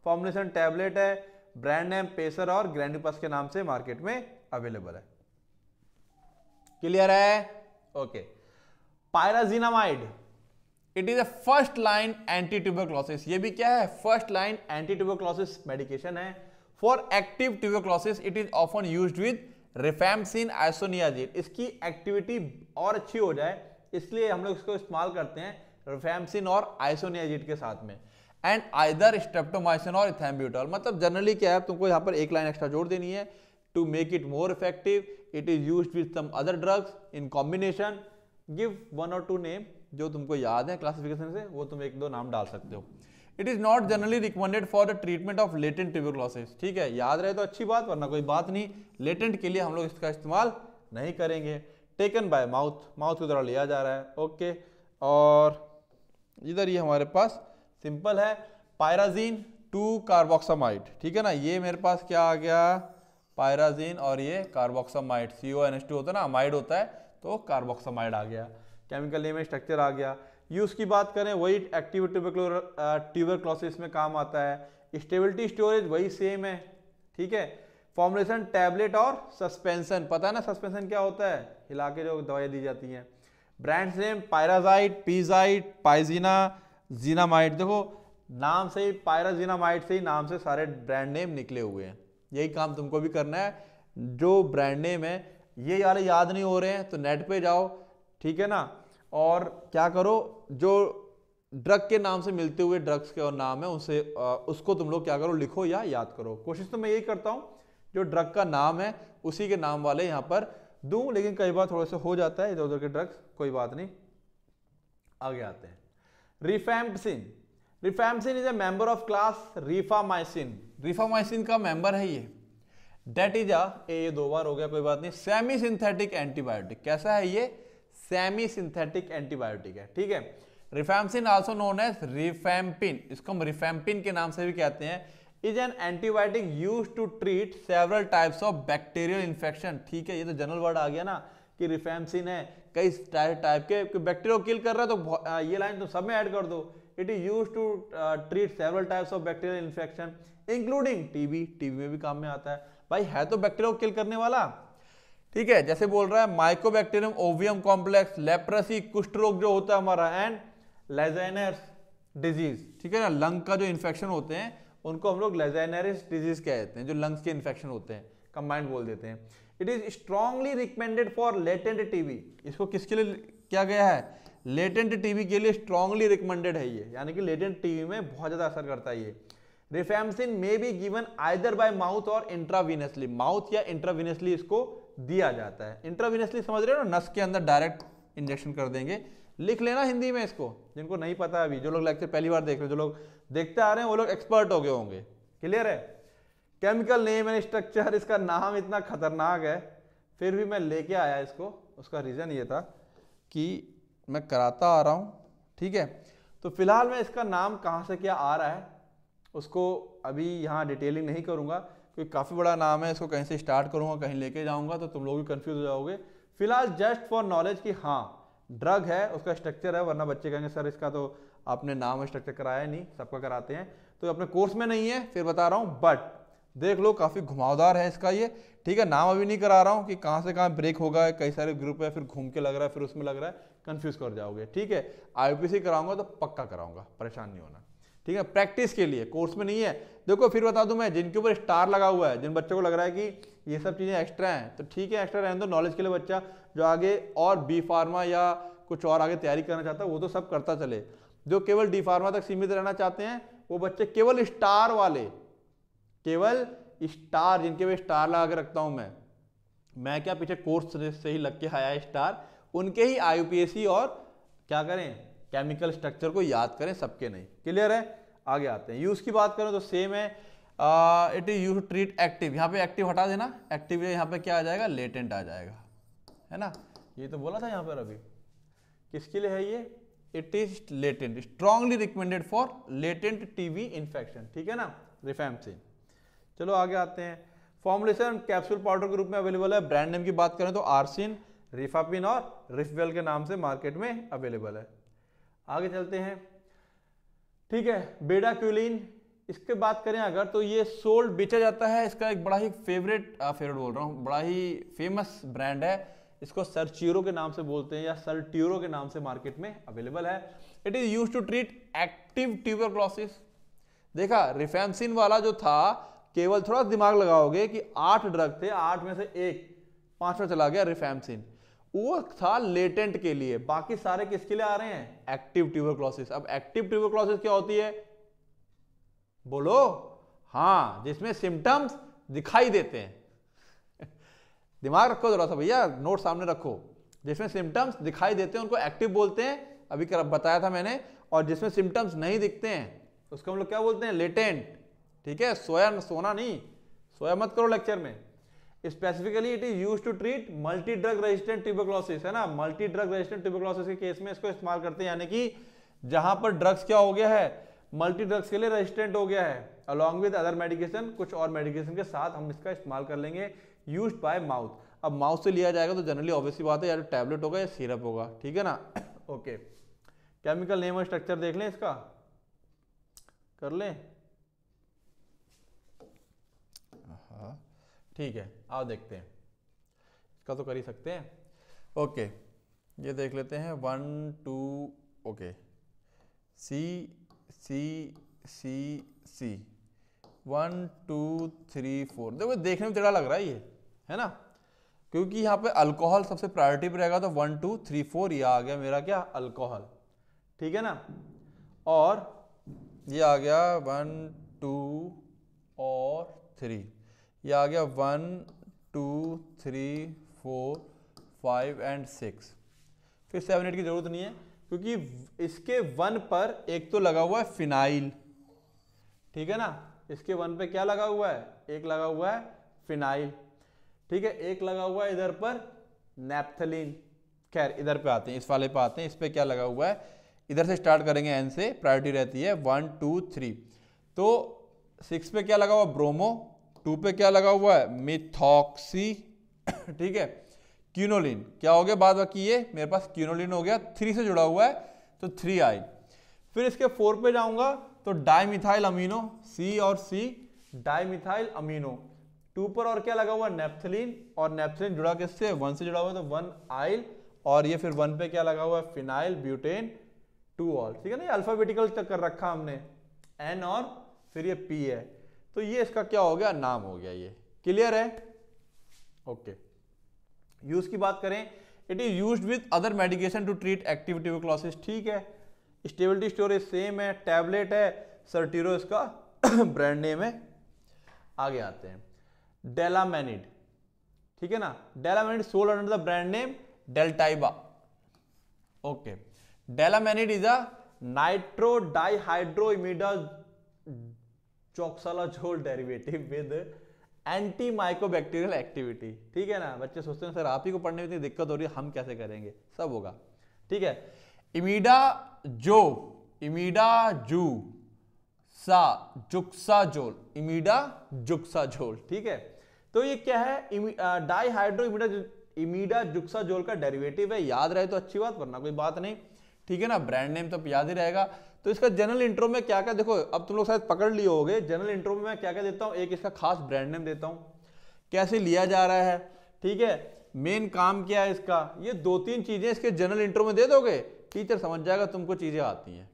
फॉर्मुलेशन टैबलेट है ब्रांड नेम पेसर और ग्रैंडिपस के नाम से मार्केट में अवेलेबल है क्लियर है okay pyrazinamide it is a first line anti tuberculosis ये भी क्या है first line anti tuberculosis medication है for active tuberculosis it is often use with rifampicin isoniazid इसकी एक्टिविटी और अच्छी हो जाए इसलिए हम लोग इसको इस्तेमाल करते हैं रिफेमसिन और आइसोनियाजिड के साथ में एंड आइदर स्टेप्टोमाइसिन और इथेम्ब्यूटॉल मतलब जनरली क्या है तुमको यहाँ पर एक लाइन एक्स्ट्रा जोड़ देनी है to make it more effective it is used with some other drugs in combination give one or two name जो तुमको याद है क्लासिफिकेशन से वो तुम एक दो नाम डाल सकते हो it is not generally recommended for the treatment of latent tuberculosis ठीक है याद रहे तो अच्छी बात वरना कोई बात नहीं लेटेंट के लिए हम लोग इसका इस्तेमाल नहीं करेंगे टेकन बाय माउथ माउथ के द्वारा लिया जा रहा है ओके और इधर ये हमारे पास सिंपल है पायराजीन टू कार्बोक्सामाइड ठीक है ना ये मेरे पास क्या आ गया पायराजीन और ये carboxamide C O N S two होता है ना अमाइड होता है तो कार्बोक्सामाइड आ गया केमिकल नेम स्ट्रक्चर आ गया यूज़ की बात करें वही एक्टिव ट्यूबर ट्यूबरक्लोसिस में काम आता है स्टेबिलिटी स्टोरेज वही सेम है ठीक है फॉर्मुलेशन टैबलेट और सस्पेंसन पता है ना सस्पेंसन क्या होता है हिला के जो दवाई दी जाती हैं ब्रांड्स नेम पायराजाइट पीजाइट पाइजीना जीनामाइट देखो नाम से ही पायराजीनामाइट से ही नाम से सारे ब्रांड नेम निकले हुए हैं यही काम तुमको भी करना है जो ब्रांड नेम है ये वाले याद नहीं हो रहे हैं तो नेट पे जाओ ठीक है ना और क्या करो जो ड्रग के नाम से मिलते हुए ड्रग्स के और नाम है उसे उसको तुम लोग क्या करो लिखो या याद करो कोशिश तो मैं यही करता हूँ जो ड्रग का नाम है उसी के नाम वाले यहाँ पर दूँ लेकिन कई बार थोड़े से हो जाता है इधर उधर के ड्रग्स कोई बात नहीं आगे आते हैं rifampicin rifampicin is a member of class rifamycin rifamycin का मेंबर है ये डेट इज अ ये दो बार हो गया कोई बात नहीं सेमी सिंथेटिक एंटीबायोटिक कैसा है ये सेमी सिंथेटिक एंटीबायोटिक है ठीक है rifampicin also known as rifampin इसको हम रिफेम्पिन के नाम से भी कहते हैं is an antibiotic use to treat several types of bacterial infection ठीक है ये तो जनरल वर्ड आ गया ना कि रिफेमसिन है कई टाइप के बैक्टीरिया किल कर रहा है तो ये लाइन तो सब में ऐड कर दो it is use to treat several types of bacterial infection including TB TB में भी काम में आता है भाई है तो बैक्टीरिया को किल करने वाला ठीक है जैसे बोल रहा है माइकोबैक्टीरियम ओवियम कॉम्प्लेक्स लेप्रेसी कुष्ठ रोग जो होता है हमारा एंड लेजाइनर्स डिजीज ठीक है ना लंग का जो इन्फेक्शन होते हैं उनको हम लोग लेजाइनरिस डिजीज देते हैं जो लंग्स के इन्फेक्शन होते हैं कंबाइंड बोल देते हैं it is strongly recommended for latent TB इसको किसके लिए क्या गया है लेटेंट टीबी के लिए स्ट्रांगली रिकमेंडेड है ये यानी कि लेटेंट टीबी में बहुत ज़्यादा असर करता है ये rifampicin may be given either by mouth और इंट्रावीनसली माउथ या इंट्रावीनसली इसको दिया जाता है इंट्रावीनसली समझ रहे हो ना नस के अंदर डायरेक्ट इंजेक्शन कर देंगे लिख लेना हिंदी में इसको जिनको नहीं पता अभी जो लोग लेक्चर पहली बार देख रहे हो जो लोग देखते आ रहे हैं वो लोग एक्सपर्ट हो गए होंगे क्लियर है केमिकल नेम एंड स्ट्रक्चर इसका नाम इतना खतरनाक है फिर भी मैं लेके आया इसको उसका रीज़न ये था कि मैं कराता आ रहा हूँ ठीक है तो फिलहाल मैं इसका नाम कहाँ से क्या आ रहा है उसको अभी यहाँ डिटेलिंग नहीं करूँगा क्योंकि काफ़ी बड़ा नाम है इसको कहीं से स्टार्ट करूँगा कहीं लेके जाऊँगा तो तुम लोग भी कन्फ्यूज़ हो जाओगे फिलहाल जस्ट फॉर नॉलेज कि हाँ ड्रग है उसका स्ट्रक्चर है वरना बच्चे कहेंगे सर इसका तो आपने नाम स्ट्रक्चर कराया नहीं सबका कराते हैं तो अपने कोर्स में नहीं है फिर बता रहा हूँ बट देख लो काफ़ी घुमावदार है इसका ये ठीक है नाम अभी नहीं करा रहा हूँ कि कहाँ से कहाँ ब्रेक होगा कई सारे ग्रुप है फिर घूम के लग रहा है फिर उसमें लग रहा है कन्फ्यूज़ कर जाओगे ठीक है आईपीसी कराऊंगा तो पक्का कराऊंगा परेशान नहीं होना ठीक है प्रैक्टिस के लिए कोर्स में नहीं है देखो फिर बता दूं मैं जिनके ऊपर स्टार लगा हुआ है जिन बच्चों को लग रहा है कि ये सब चीज़ें एक्स्ट्रा हैं तो ठीक है एक्स्ट्रा रहने दो नॉलेज के लिए बच्चा जो आगे और बी फार्मा या कुछ और आगे तैयारी करना चाहता है वो तो सब करता चले जो केवल डी फार्मा तक सीमित रहना चाहते हैं वो बच्चे केवल स्टार वाले केवल स्टार जिनके मैं स्टार लगा के रखता हूँ मैं मैं क्या पीछे कोर्स से ही लग के आया स्टार उनके ही आई और क्या करें केमिकल स्ट्रक्चर को याद करें सबके नहीं क्लियर है आगे आते हैं यूज़ की बात करें तो सेम है it is use treat active यहाँ पे एक्टिव हटा देना एक्टिव यहाँ पे क्या आ जाएगा लेटेंट आ जाएगा है ना ये तो बोला था यहाँ पर अभी किसके लिए है ये it is latent strongly recommended for latent TB infection ठीक है ना रिफेमसिन चलो आगे आते हैं फॉर्मुलेशन कैप्सूल पाउडर के रूप में अवेलेबल है ब्रांड नेम की बात करें तो आरसिन रिफापिन और रिफवेल के नाम से मार्केट में अवेलेबल है आगे चलते हैं ठीक है बेडा क्यूलिन इसके बात करें अगर तो ये सोल्ड बेचा जाता है इसका एक बड़ा ही फेवरेट फेवरेट बोल रहा हूँ बड़ा ही फेमस ब्रांड है इसको सर्च्यूरो के नाम से बोलते हैं या ट्यूरो के नाम से मार्केट में अवेलेबल है it is use to treat active tuberculosis देखा रिफेंसिन वाला जो था केवल थोड़ा दिमाग लगाओगे कि आठ ड्रग थे आठ में से एक पांचवा चला गया रिफेमसिन वो था लेटेंट के लिए बाकी सारे किसके लिए आ रहे हैं एक्टिव ट्यूबर अब एक्टिव ट्यूबरक्लोसिस क्या होती है बोलो हाँ जिसमें सिम्टम्स दिखाई देते हैं दिमाग रखो जरा सा भैया नोट सामने रखो जिसमें सिम्टम्स दिखाई देते हैं उनको एक्टिव बोलते हैं अभी कर बताया था मैंने और जिसमें सिम्टम्स नहीं दिखते हैं उसको हम लोग क्या बोलते हैं लेटेंट ठीक है सोया सोना नहीं सोया मत करो लेक्चर में specifically it is used to treat multi drug resistant tuberculosis है ना मल्टी ड्रग रेजिस्टेंट ट्यूबोक्लोसिस के केस में इसको इस्तेमाल करते हैं यानी कि जहां पर ड्रग्स क्या हो गया है मल्टी ड्रग्स के लिए रेजिस्टेंट हो गया है अलोंग विद अदर मेडिकेशन कुछ और मेडिकेशन के साथ हम इसका इस्तेमाल कर लेंगे यूज बाय माउथ अब माउथ से लिया जाएगा तो जनरली ऑब्वियसली बात है या टैबलेट तो होगा या सिरप होगा ठीक है ना ओके केमिकल नेम और स्ट्रक्चर देख लें इसका कर लें हाँ। ठीक है आओ देखते हैं इसका तो कर ही सकते हैं ओके ये देख लेते हैं one two okay C C C C one two three four देखो देखने में टेढ़ा लग रहा है ये है ना क्योंकि यहाँ पे अल्कोहल सबसे प्रायोरिटी पर रहेगा तो वन टू थ्री फोर ये आ गया मेरा क्या अल्कोहल ठीक है ना और ये आ गया वन टू और थ्री ये आ गया one two three four five and six फिर सेवन एट की ज़रूरत नहीं है क्योंकि इसके वन पर एक तो लगा हुआ है फिनाइल ठीक है ना इसके वन पे क्या लगा हुआ है एक लगा हुआ है फिनाइल ठीक है एक लगा हुआ है इधर पर नेपथलिन खैर इधर पे आते हैं इस वाले पे आते हैं इस पर क्या लगा हुआ है इधर से स्टार्ट करेंगे एन से प्रायोरिटी रहती है वन टू थ्री तो सिक्स पे क्या लगा हुआ ब्रोमो टू पे क्या लगा हुआ है मिथॉक्सी ठीक है क्यूनोलिन क्या हो गया बाद बाकी ये मेरे पास क्यूनोलिन हो गया थ्री से जुड़ा हुआ है तो थ्री आई फिर इसके फोर पे जाऊंगा तो डाइमिथाइल अमीनो सी और सी डाइमिथाइल अमीनो टू पर और क्या लगा हुआ नेप्थलीन और नेप्थलीन जुड़ा किससे वन से जुड़ा हुआ तो वन आइल और ये फिर वन पे क्या लगा हुआ है फिनाइल ब्यूटेन टू ऑल ठीक है ना अल्फाबेटिकल तक कर रखा हमने एन और फिर ये पी है तो ये इसका क्या हो गया नाम हो गया ये क्लियर है ओके okay. यूज की बात करें it is use with other medication to treat activity ठीक है स्टेबिलिटी स्टोरेज सेम है टैबलेट है सर्टीरो इसका ब्रांड नेम है आगे आते हैं डेलामेनिड ठीक है ना delamanid sold under the brand name Deltyba okay delamanid is a nitro dihydro चौकसालाजोल derivative with anti mycobacterial activity ठीक है ना बच्चे सोचते हैं सर आप ही को पढ़ने में इतनी दिक्कत हो रही है हम कैसे करेंगे सब होगा ठीक है इमीडा जो इमीडा जू सा जुक्सा जुक्साजोल इमीडा जुक्सा जुक्साजोल ठीक है तो ये क्या है डाईहाइड्रो इमीडा इमीडा जुक्सा जुक्साजोल का डेरिवेटिव है याद रहे तो अच्छी बात वरना कोई बात नहीं ठीक है ना ब्रांड नेम तो याद ही रहेगा तो इसका जनरल इंट्रो में क्या क्या देखो अब तुम लोग शायद पकड़ लिए होगे जनरल इंट्रो में मैं क्या क्या देता हूँ एक इसका खास ब्रांड नेम देता हूँ कैसे लिया जा रहा है ठीक है मेन काम क्या है इसका ये दो तीन चीज़ें इसके जनरल इंट्रो में दे दोगे टीचर समझ जाएगा तुमको चीज़ें आती हैं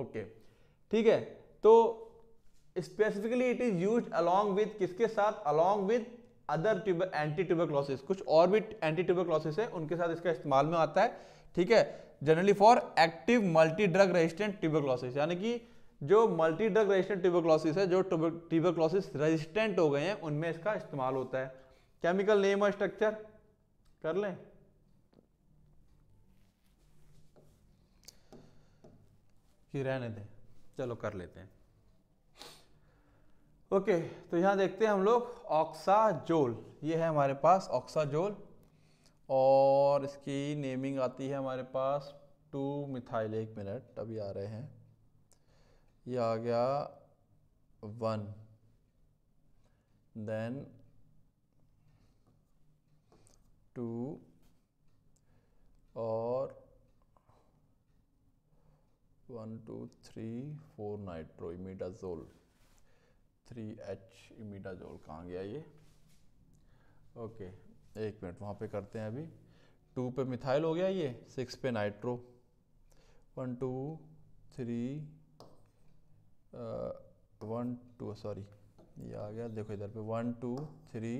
ओके ठीक है तो specifically it is use along with किसके साथ along with other tube anti tuberculosis कुछ और भी एंटी ट्यूबर क्लॉसेस है उनके साथ इसका इस्तेमाल में आता है ठीक है generally for active multi drug resistant tuberculosis यानी कि जो मल्टी ड्रग रेजिस्टेंट ट्यूबरक्लोसिस है जो ट्यूबरक्लोसिस रेजिस्टेंट हो गए हैं उनमें इसका इस्तेमाल होता है केमिकल नेम और स्ट्रक्चर कर लें कि रहने दें चलो कर लेते हैं ओके तो यहां देखते हैं हम लोग ऑक्साजोल ये है हमारे पास ऑक्साजोल और इसकी नेमिंग आती है हमारे पास टू मिथाइल एक मिनट अभी आ रहे हैं ये आ गया वन देन टू और one two three four nitro imidazole three H imidazole कहाँ गया ये ओके एक मिनट वहाँ पे करते हैं अभी टू पे मिथाइल हो गया ये सिक्स पे nitro one two three one two sorry ये आ गया देखो इधर पे one two three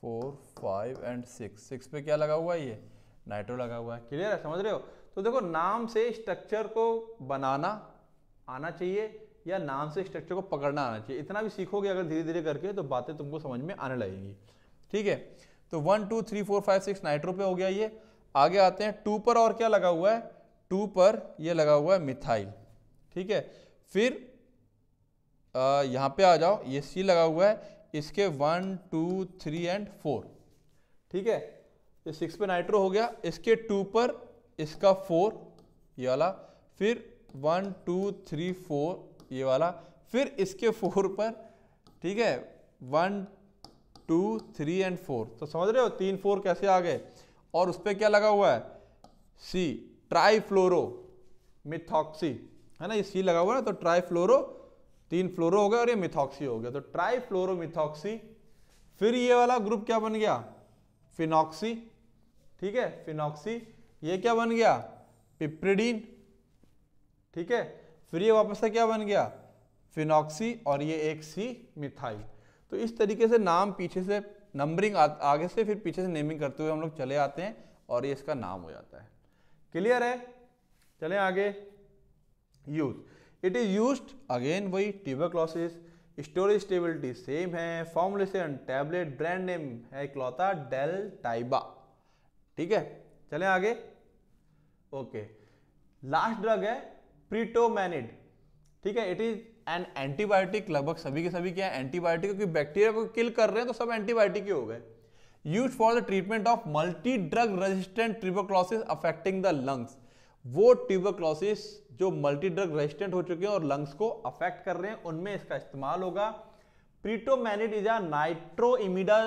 four five and six six पे क्या लगा हुआ है ये नाइट्रो लगा हुआ है क्लियर है समझ रहे हो तो देखो नाम से स्ट्रक्चर को बनाना आना चाहिए या नाम से स्ट्रक्चर को पकड़ना आना चाहिए इतना भी सीखोगे अगर धीरे धीरे करके तो बातें तुमको समझ में आने लगेंगी ठीक है तो one two three four five six nitro पे हो गया ये आगे आते हैं टू पर और क्या लगा हुआ है टू पर ये लगा हुआ है मिथाइल ठीक है फिर आ, यहाँ पे आ जाओ ये सी लगा हुआ है इसके one two three and four ठीक है ये सिक्स पे नाइट्रो हो गया इसके टू पर इसका फोर ये वाला फिर वन टू थ्री फोर ये वाला फिर इसके फोर पर ठीक है one two three and four तो समझ रहे हो तीन फोर कैसे आ गए और उस पर क्या लगा हुआ है सी ट्राईफ्लोरो मिथॉक्सी है ना ये सी लगा हुआ है ना तो ट्राईफ्लोरो तीन फ्लोरो हो गया और ये मिथॉक्सी हो गया तो ट्राईफ्लोरो मिथॉक्सी फिर ये वाला ग्रुप क्या बन गया फिनॉक्सी ठीक है फिनॉक्सी ये क्या बन गया पिप्रिडीन ठीक है फिर ये वापस से क्या बन गया फिनॉक्सी और ये एक सी मिथाइल तो इस तरीके से नाम पीछे से नंबरिंग आगे से फिर पीछे से नेमिंग करते हुए हम लोग चले आते हैं और ये इसका नाम हो जाता है क्लियर है चले आगे use it is use again वही क्लॉसिस स्टोरेज स्टेबिलिटी सेम है फॉर्मुलेशन टैबलेट ब्रांड नेम है इकलौता डेल टाइबा ठीक है चले आगे ओके लास्ट ड्रग है प्रीटोमैनिड ठीक है इट इज एंड एंटीबायोटिक लगभग सभी के सभी क्या है एंटीबायोटिक क्योंकि बैक्टीरिया को किल कर रहे हैं तो सब एंटीबायोटिक ही हो गए use for the treatment of multi drug resistant tuberculosis affecting the lungs वो ट्यूबरक्लोसिस जो मल्टी ड्रग रेजिस्टेंट हो चुके हैं और लंग्स को अफेक्ट कर रहे हैं उनमें इसका इस्तेमाल होगा pretomanid is a 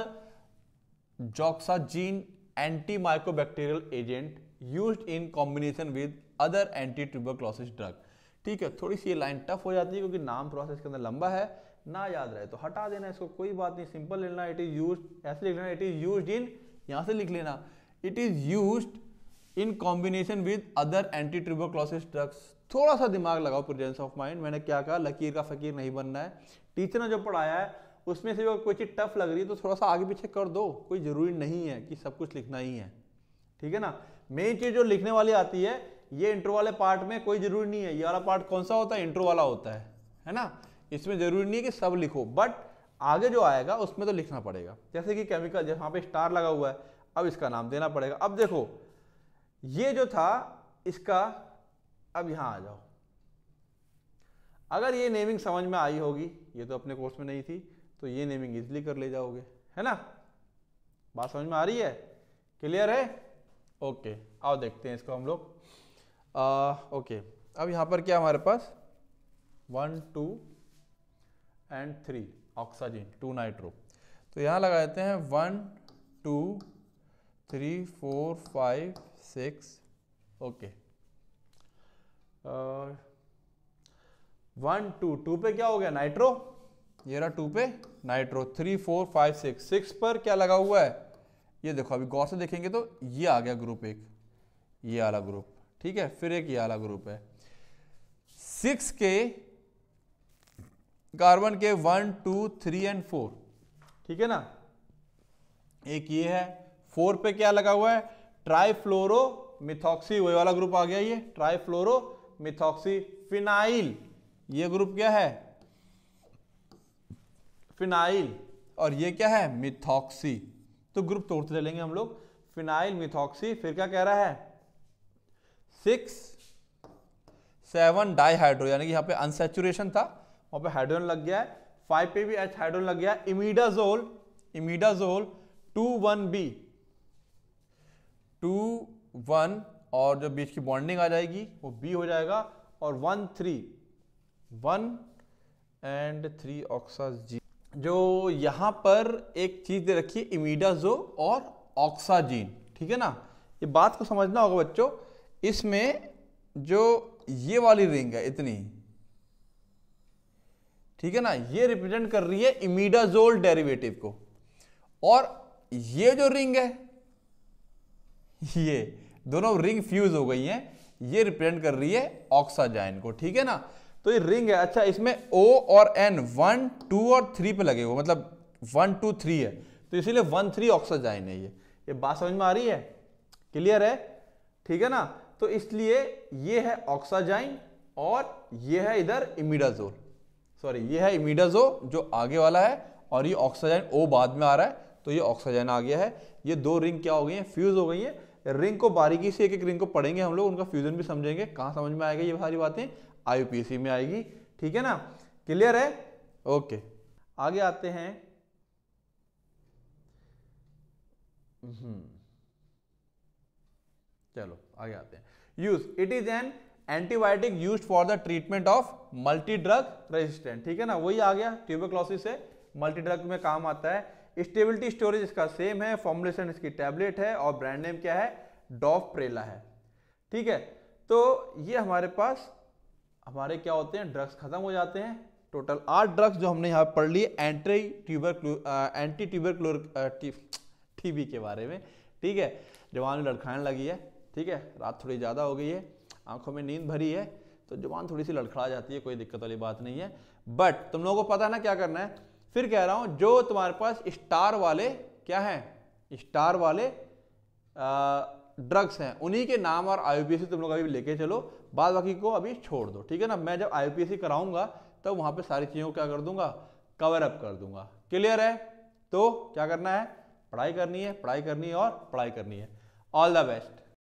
nitroimidazooxazine anti mycobacterial agent use in combination with other anti tuberculosis drug ठीक है थोड़ी सी ये लाइन टफ हो जाती है क्योंकि नाम प्रोसेस के अंदर लंबा है ना याद रहे तो हटा देना इसको कोई बात नहीं सिंपल लेना इट इज़ यूज ऐसे लिख लेना इट इज़ यूज इन यहाँ से लिख लेना it is use in combination with other anti tuberculosis drugs थोड़ा सा दिमाग लगाओ प्रेजेंस ऑफ माइंड मैंने क्या कहा लकीर का फकीर नहीं बनना है टीचर ने जो पढ़ाया है उसमें से जो कोई चीज़ टफ लग रही है तो थोड़ा सा आगे पीछे कर दो कोई ज़रूरी नहीं है कि सब कुछ लिखना ही है ठीक है ना मेन चीज़ जो लिखने वाली आती है ये इंट्रो वाले पार्ट में कोई जरूरी नहीं है ये वाला पार्ट कौन सा होता है इंट्रो वाला होता है है ना इसमें जरूरी नहीं है कि सब लिखो बट आगे जो आएगा उसमें तो लिखना पड़ेगा जैसे कि केमिकल जहाँ पे स्टार लगा हुआ है अब इसका नाम देना पड़ेगा अब देखो ये जो था इसका अब यहाँ आ जाओ अगर ये नेमिंग समझ में आई होगी ये तो अपने कोर्स में नहीं थी तो ये नेमिंग इजिली कर ले जाओगे है ना बात समझ में आ रही है क्लियर है ओके आओ देखते हैं इसको हम लोग ओके अब यहाँ पर क्या हमारे पास one two and three oxygen two nitro तो यहाँ लगा देते हैं one two three four five six okay one two two पे क्या हो गया नाइट्रो ये रहा टू पे nitro three four five six six पर क्या लगा हुआ है ये देखो अभी गौर से देखेंगे तो ये आ गया ग्रुप एक ये वाला ग्रुप ठीक है फिर एक ये वाला ग्रुप है सिक्स के कार्बन के one two three and four ठीक है ना एक ये है फोर पे क्या लगा हुआ है फ्लोरो मिथॉक्सी वही वाला ग्रुप आ गया ये ट्राइफ्लोरो मिथॉक्सी फिनाइल ये ग्रुप क्या है फिनाइल और ये क्या है मिथॉक्सी तो ग्रुप तोड़ते चलेंगे हम लोग फिनाइल मिथॉक्सी फिर क्या कह रहा है सिक्स सेवन डाईहाइड्रो यानी कि यहाँ पे अनसेचुरेशन था वहाँ पे हाइड्रोजन लग गया है फाइव पे भी एच हाइड्रोजन लग गया है imidazole imidazole two one B two one और जो बीच की बॉन्डिंग आ जाएगी वो बी हो जाएगा और one three one and three oxazine जो यहाँ पर एक चीज़ दे रखी है इमीडाजो और ऑक्साजीन ठीक है ना ये बात को समझना होगा बच्चों इसमें जो ये वाली रिंग है इतनी ठीक है ना ये रिप्रेजेंट कर रही है इमीडाजोल डेरिवेटिव को और ये जो रिंग है ये दोनों रिंग फ्यूज हो गई हैं ये रिप्रेजेंट कर रही है ऑक्साजाइन को ठीक है ना तो ये रिंग है अच्छा इसमें ओ और एन वन टू और थ्री पे लगे हुए मतलब वन टू थ्री है तो इसीलिए वन थ्री ऑक्साजाइन है ये ये बात समझ में आ रही है क्लियर है ठीक है ना तो इसलिए ये है ऑक्साजाइन और ये है इधर इमिडाजोल सॉरी ये है इमिडाजो जो आगे वाला है और ये ऑक्साजाइन ओ बाद में आ रहा है तो ये ऑक्साजाइन आ गया है ये दो रिंग क्या हो गई है फ्यूज हो गई है रिंग को बारीकी से एक एक रिंग को पढ़ेंगे हम लोग उनका फ्यूजन भी समझेंगे कहाँ समझ में आएगा ये सारी बातें आई में आएगी ठीक है ना क्लियर है ओके आगे आते हैं हम्म। चलो आगे आते हैं use it is an antibiotic use for the treatment of multi drug resistant ठीक है ना वही आ गया ट्यूबोक्लोसिस से मल्टी ड्रग में काम आता है स्टेबिलिटी स्टोरेज इसका सेम है फॉर्मुलेशन इसकी टैबलेट है और ब्रांड नेम क्या है डॉफ प्रेला है ठीक है तो ये हमारे पास हमारे क्या होते हैं ड्रग्स खत्म हो जाते हैं टोटल आठ ड्रग्स जो हमने यहाँ पढ़ लिए entry tuber anti tuberculosis TB के बारे में ठीक है जवान लड़खाने लगी है ठीक है रात थोड़ी ज़्यादा हो गई है आंखों में नींद भरी है तो जुबान थोड़ी सी लड़खड़ा जाती है कोई दिक्कत वाली बात नहीं है बट तुम लोगों को पता ना क्या करना है फिर कह रहा हूँ जो तुम्हारे पास स्टार वाले क्या हैं स्टार वाले ड्रग्स हैं उन्हीं के नाम और आई तुम लोग अभी लेके चलो बाद बाकी को अभी छोड़ दो ठीक है ना मैं जब आई कराऊंगा तब तो वहाँ पर सारी चीज़ों को क्या कर दूंगा कवर अप कर दूंगा क्लियर है तो क्या करना है पढ़ाई करनी है पढ़ाई करनी है और पढ़ाई करनी है ऑल द बेस्ट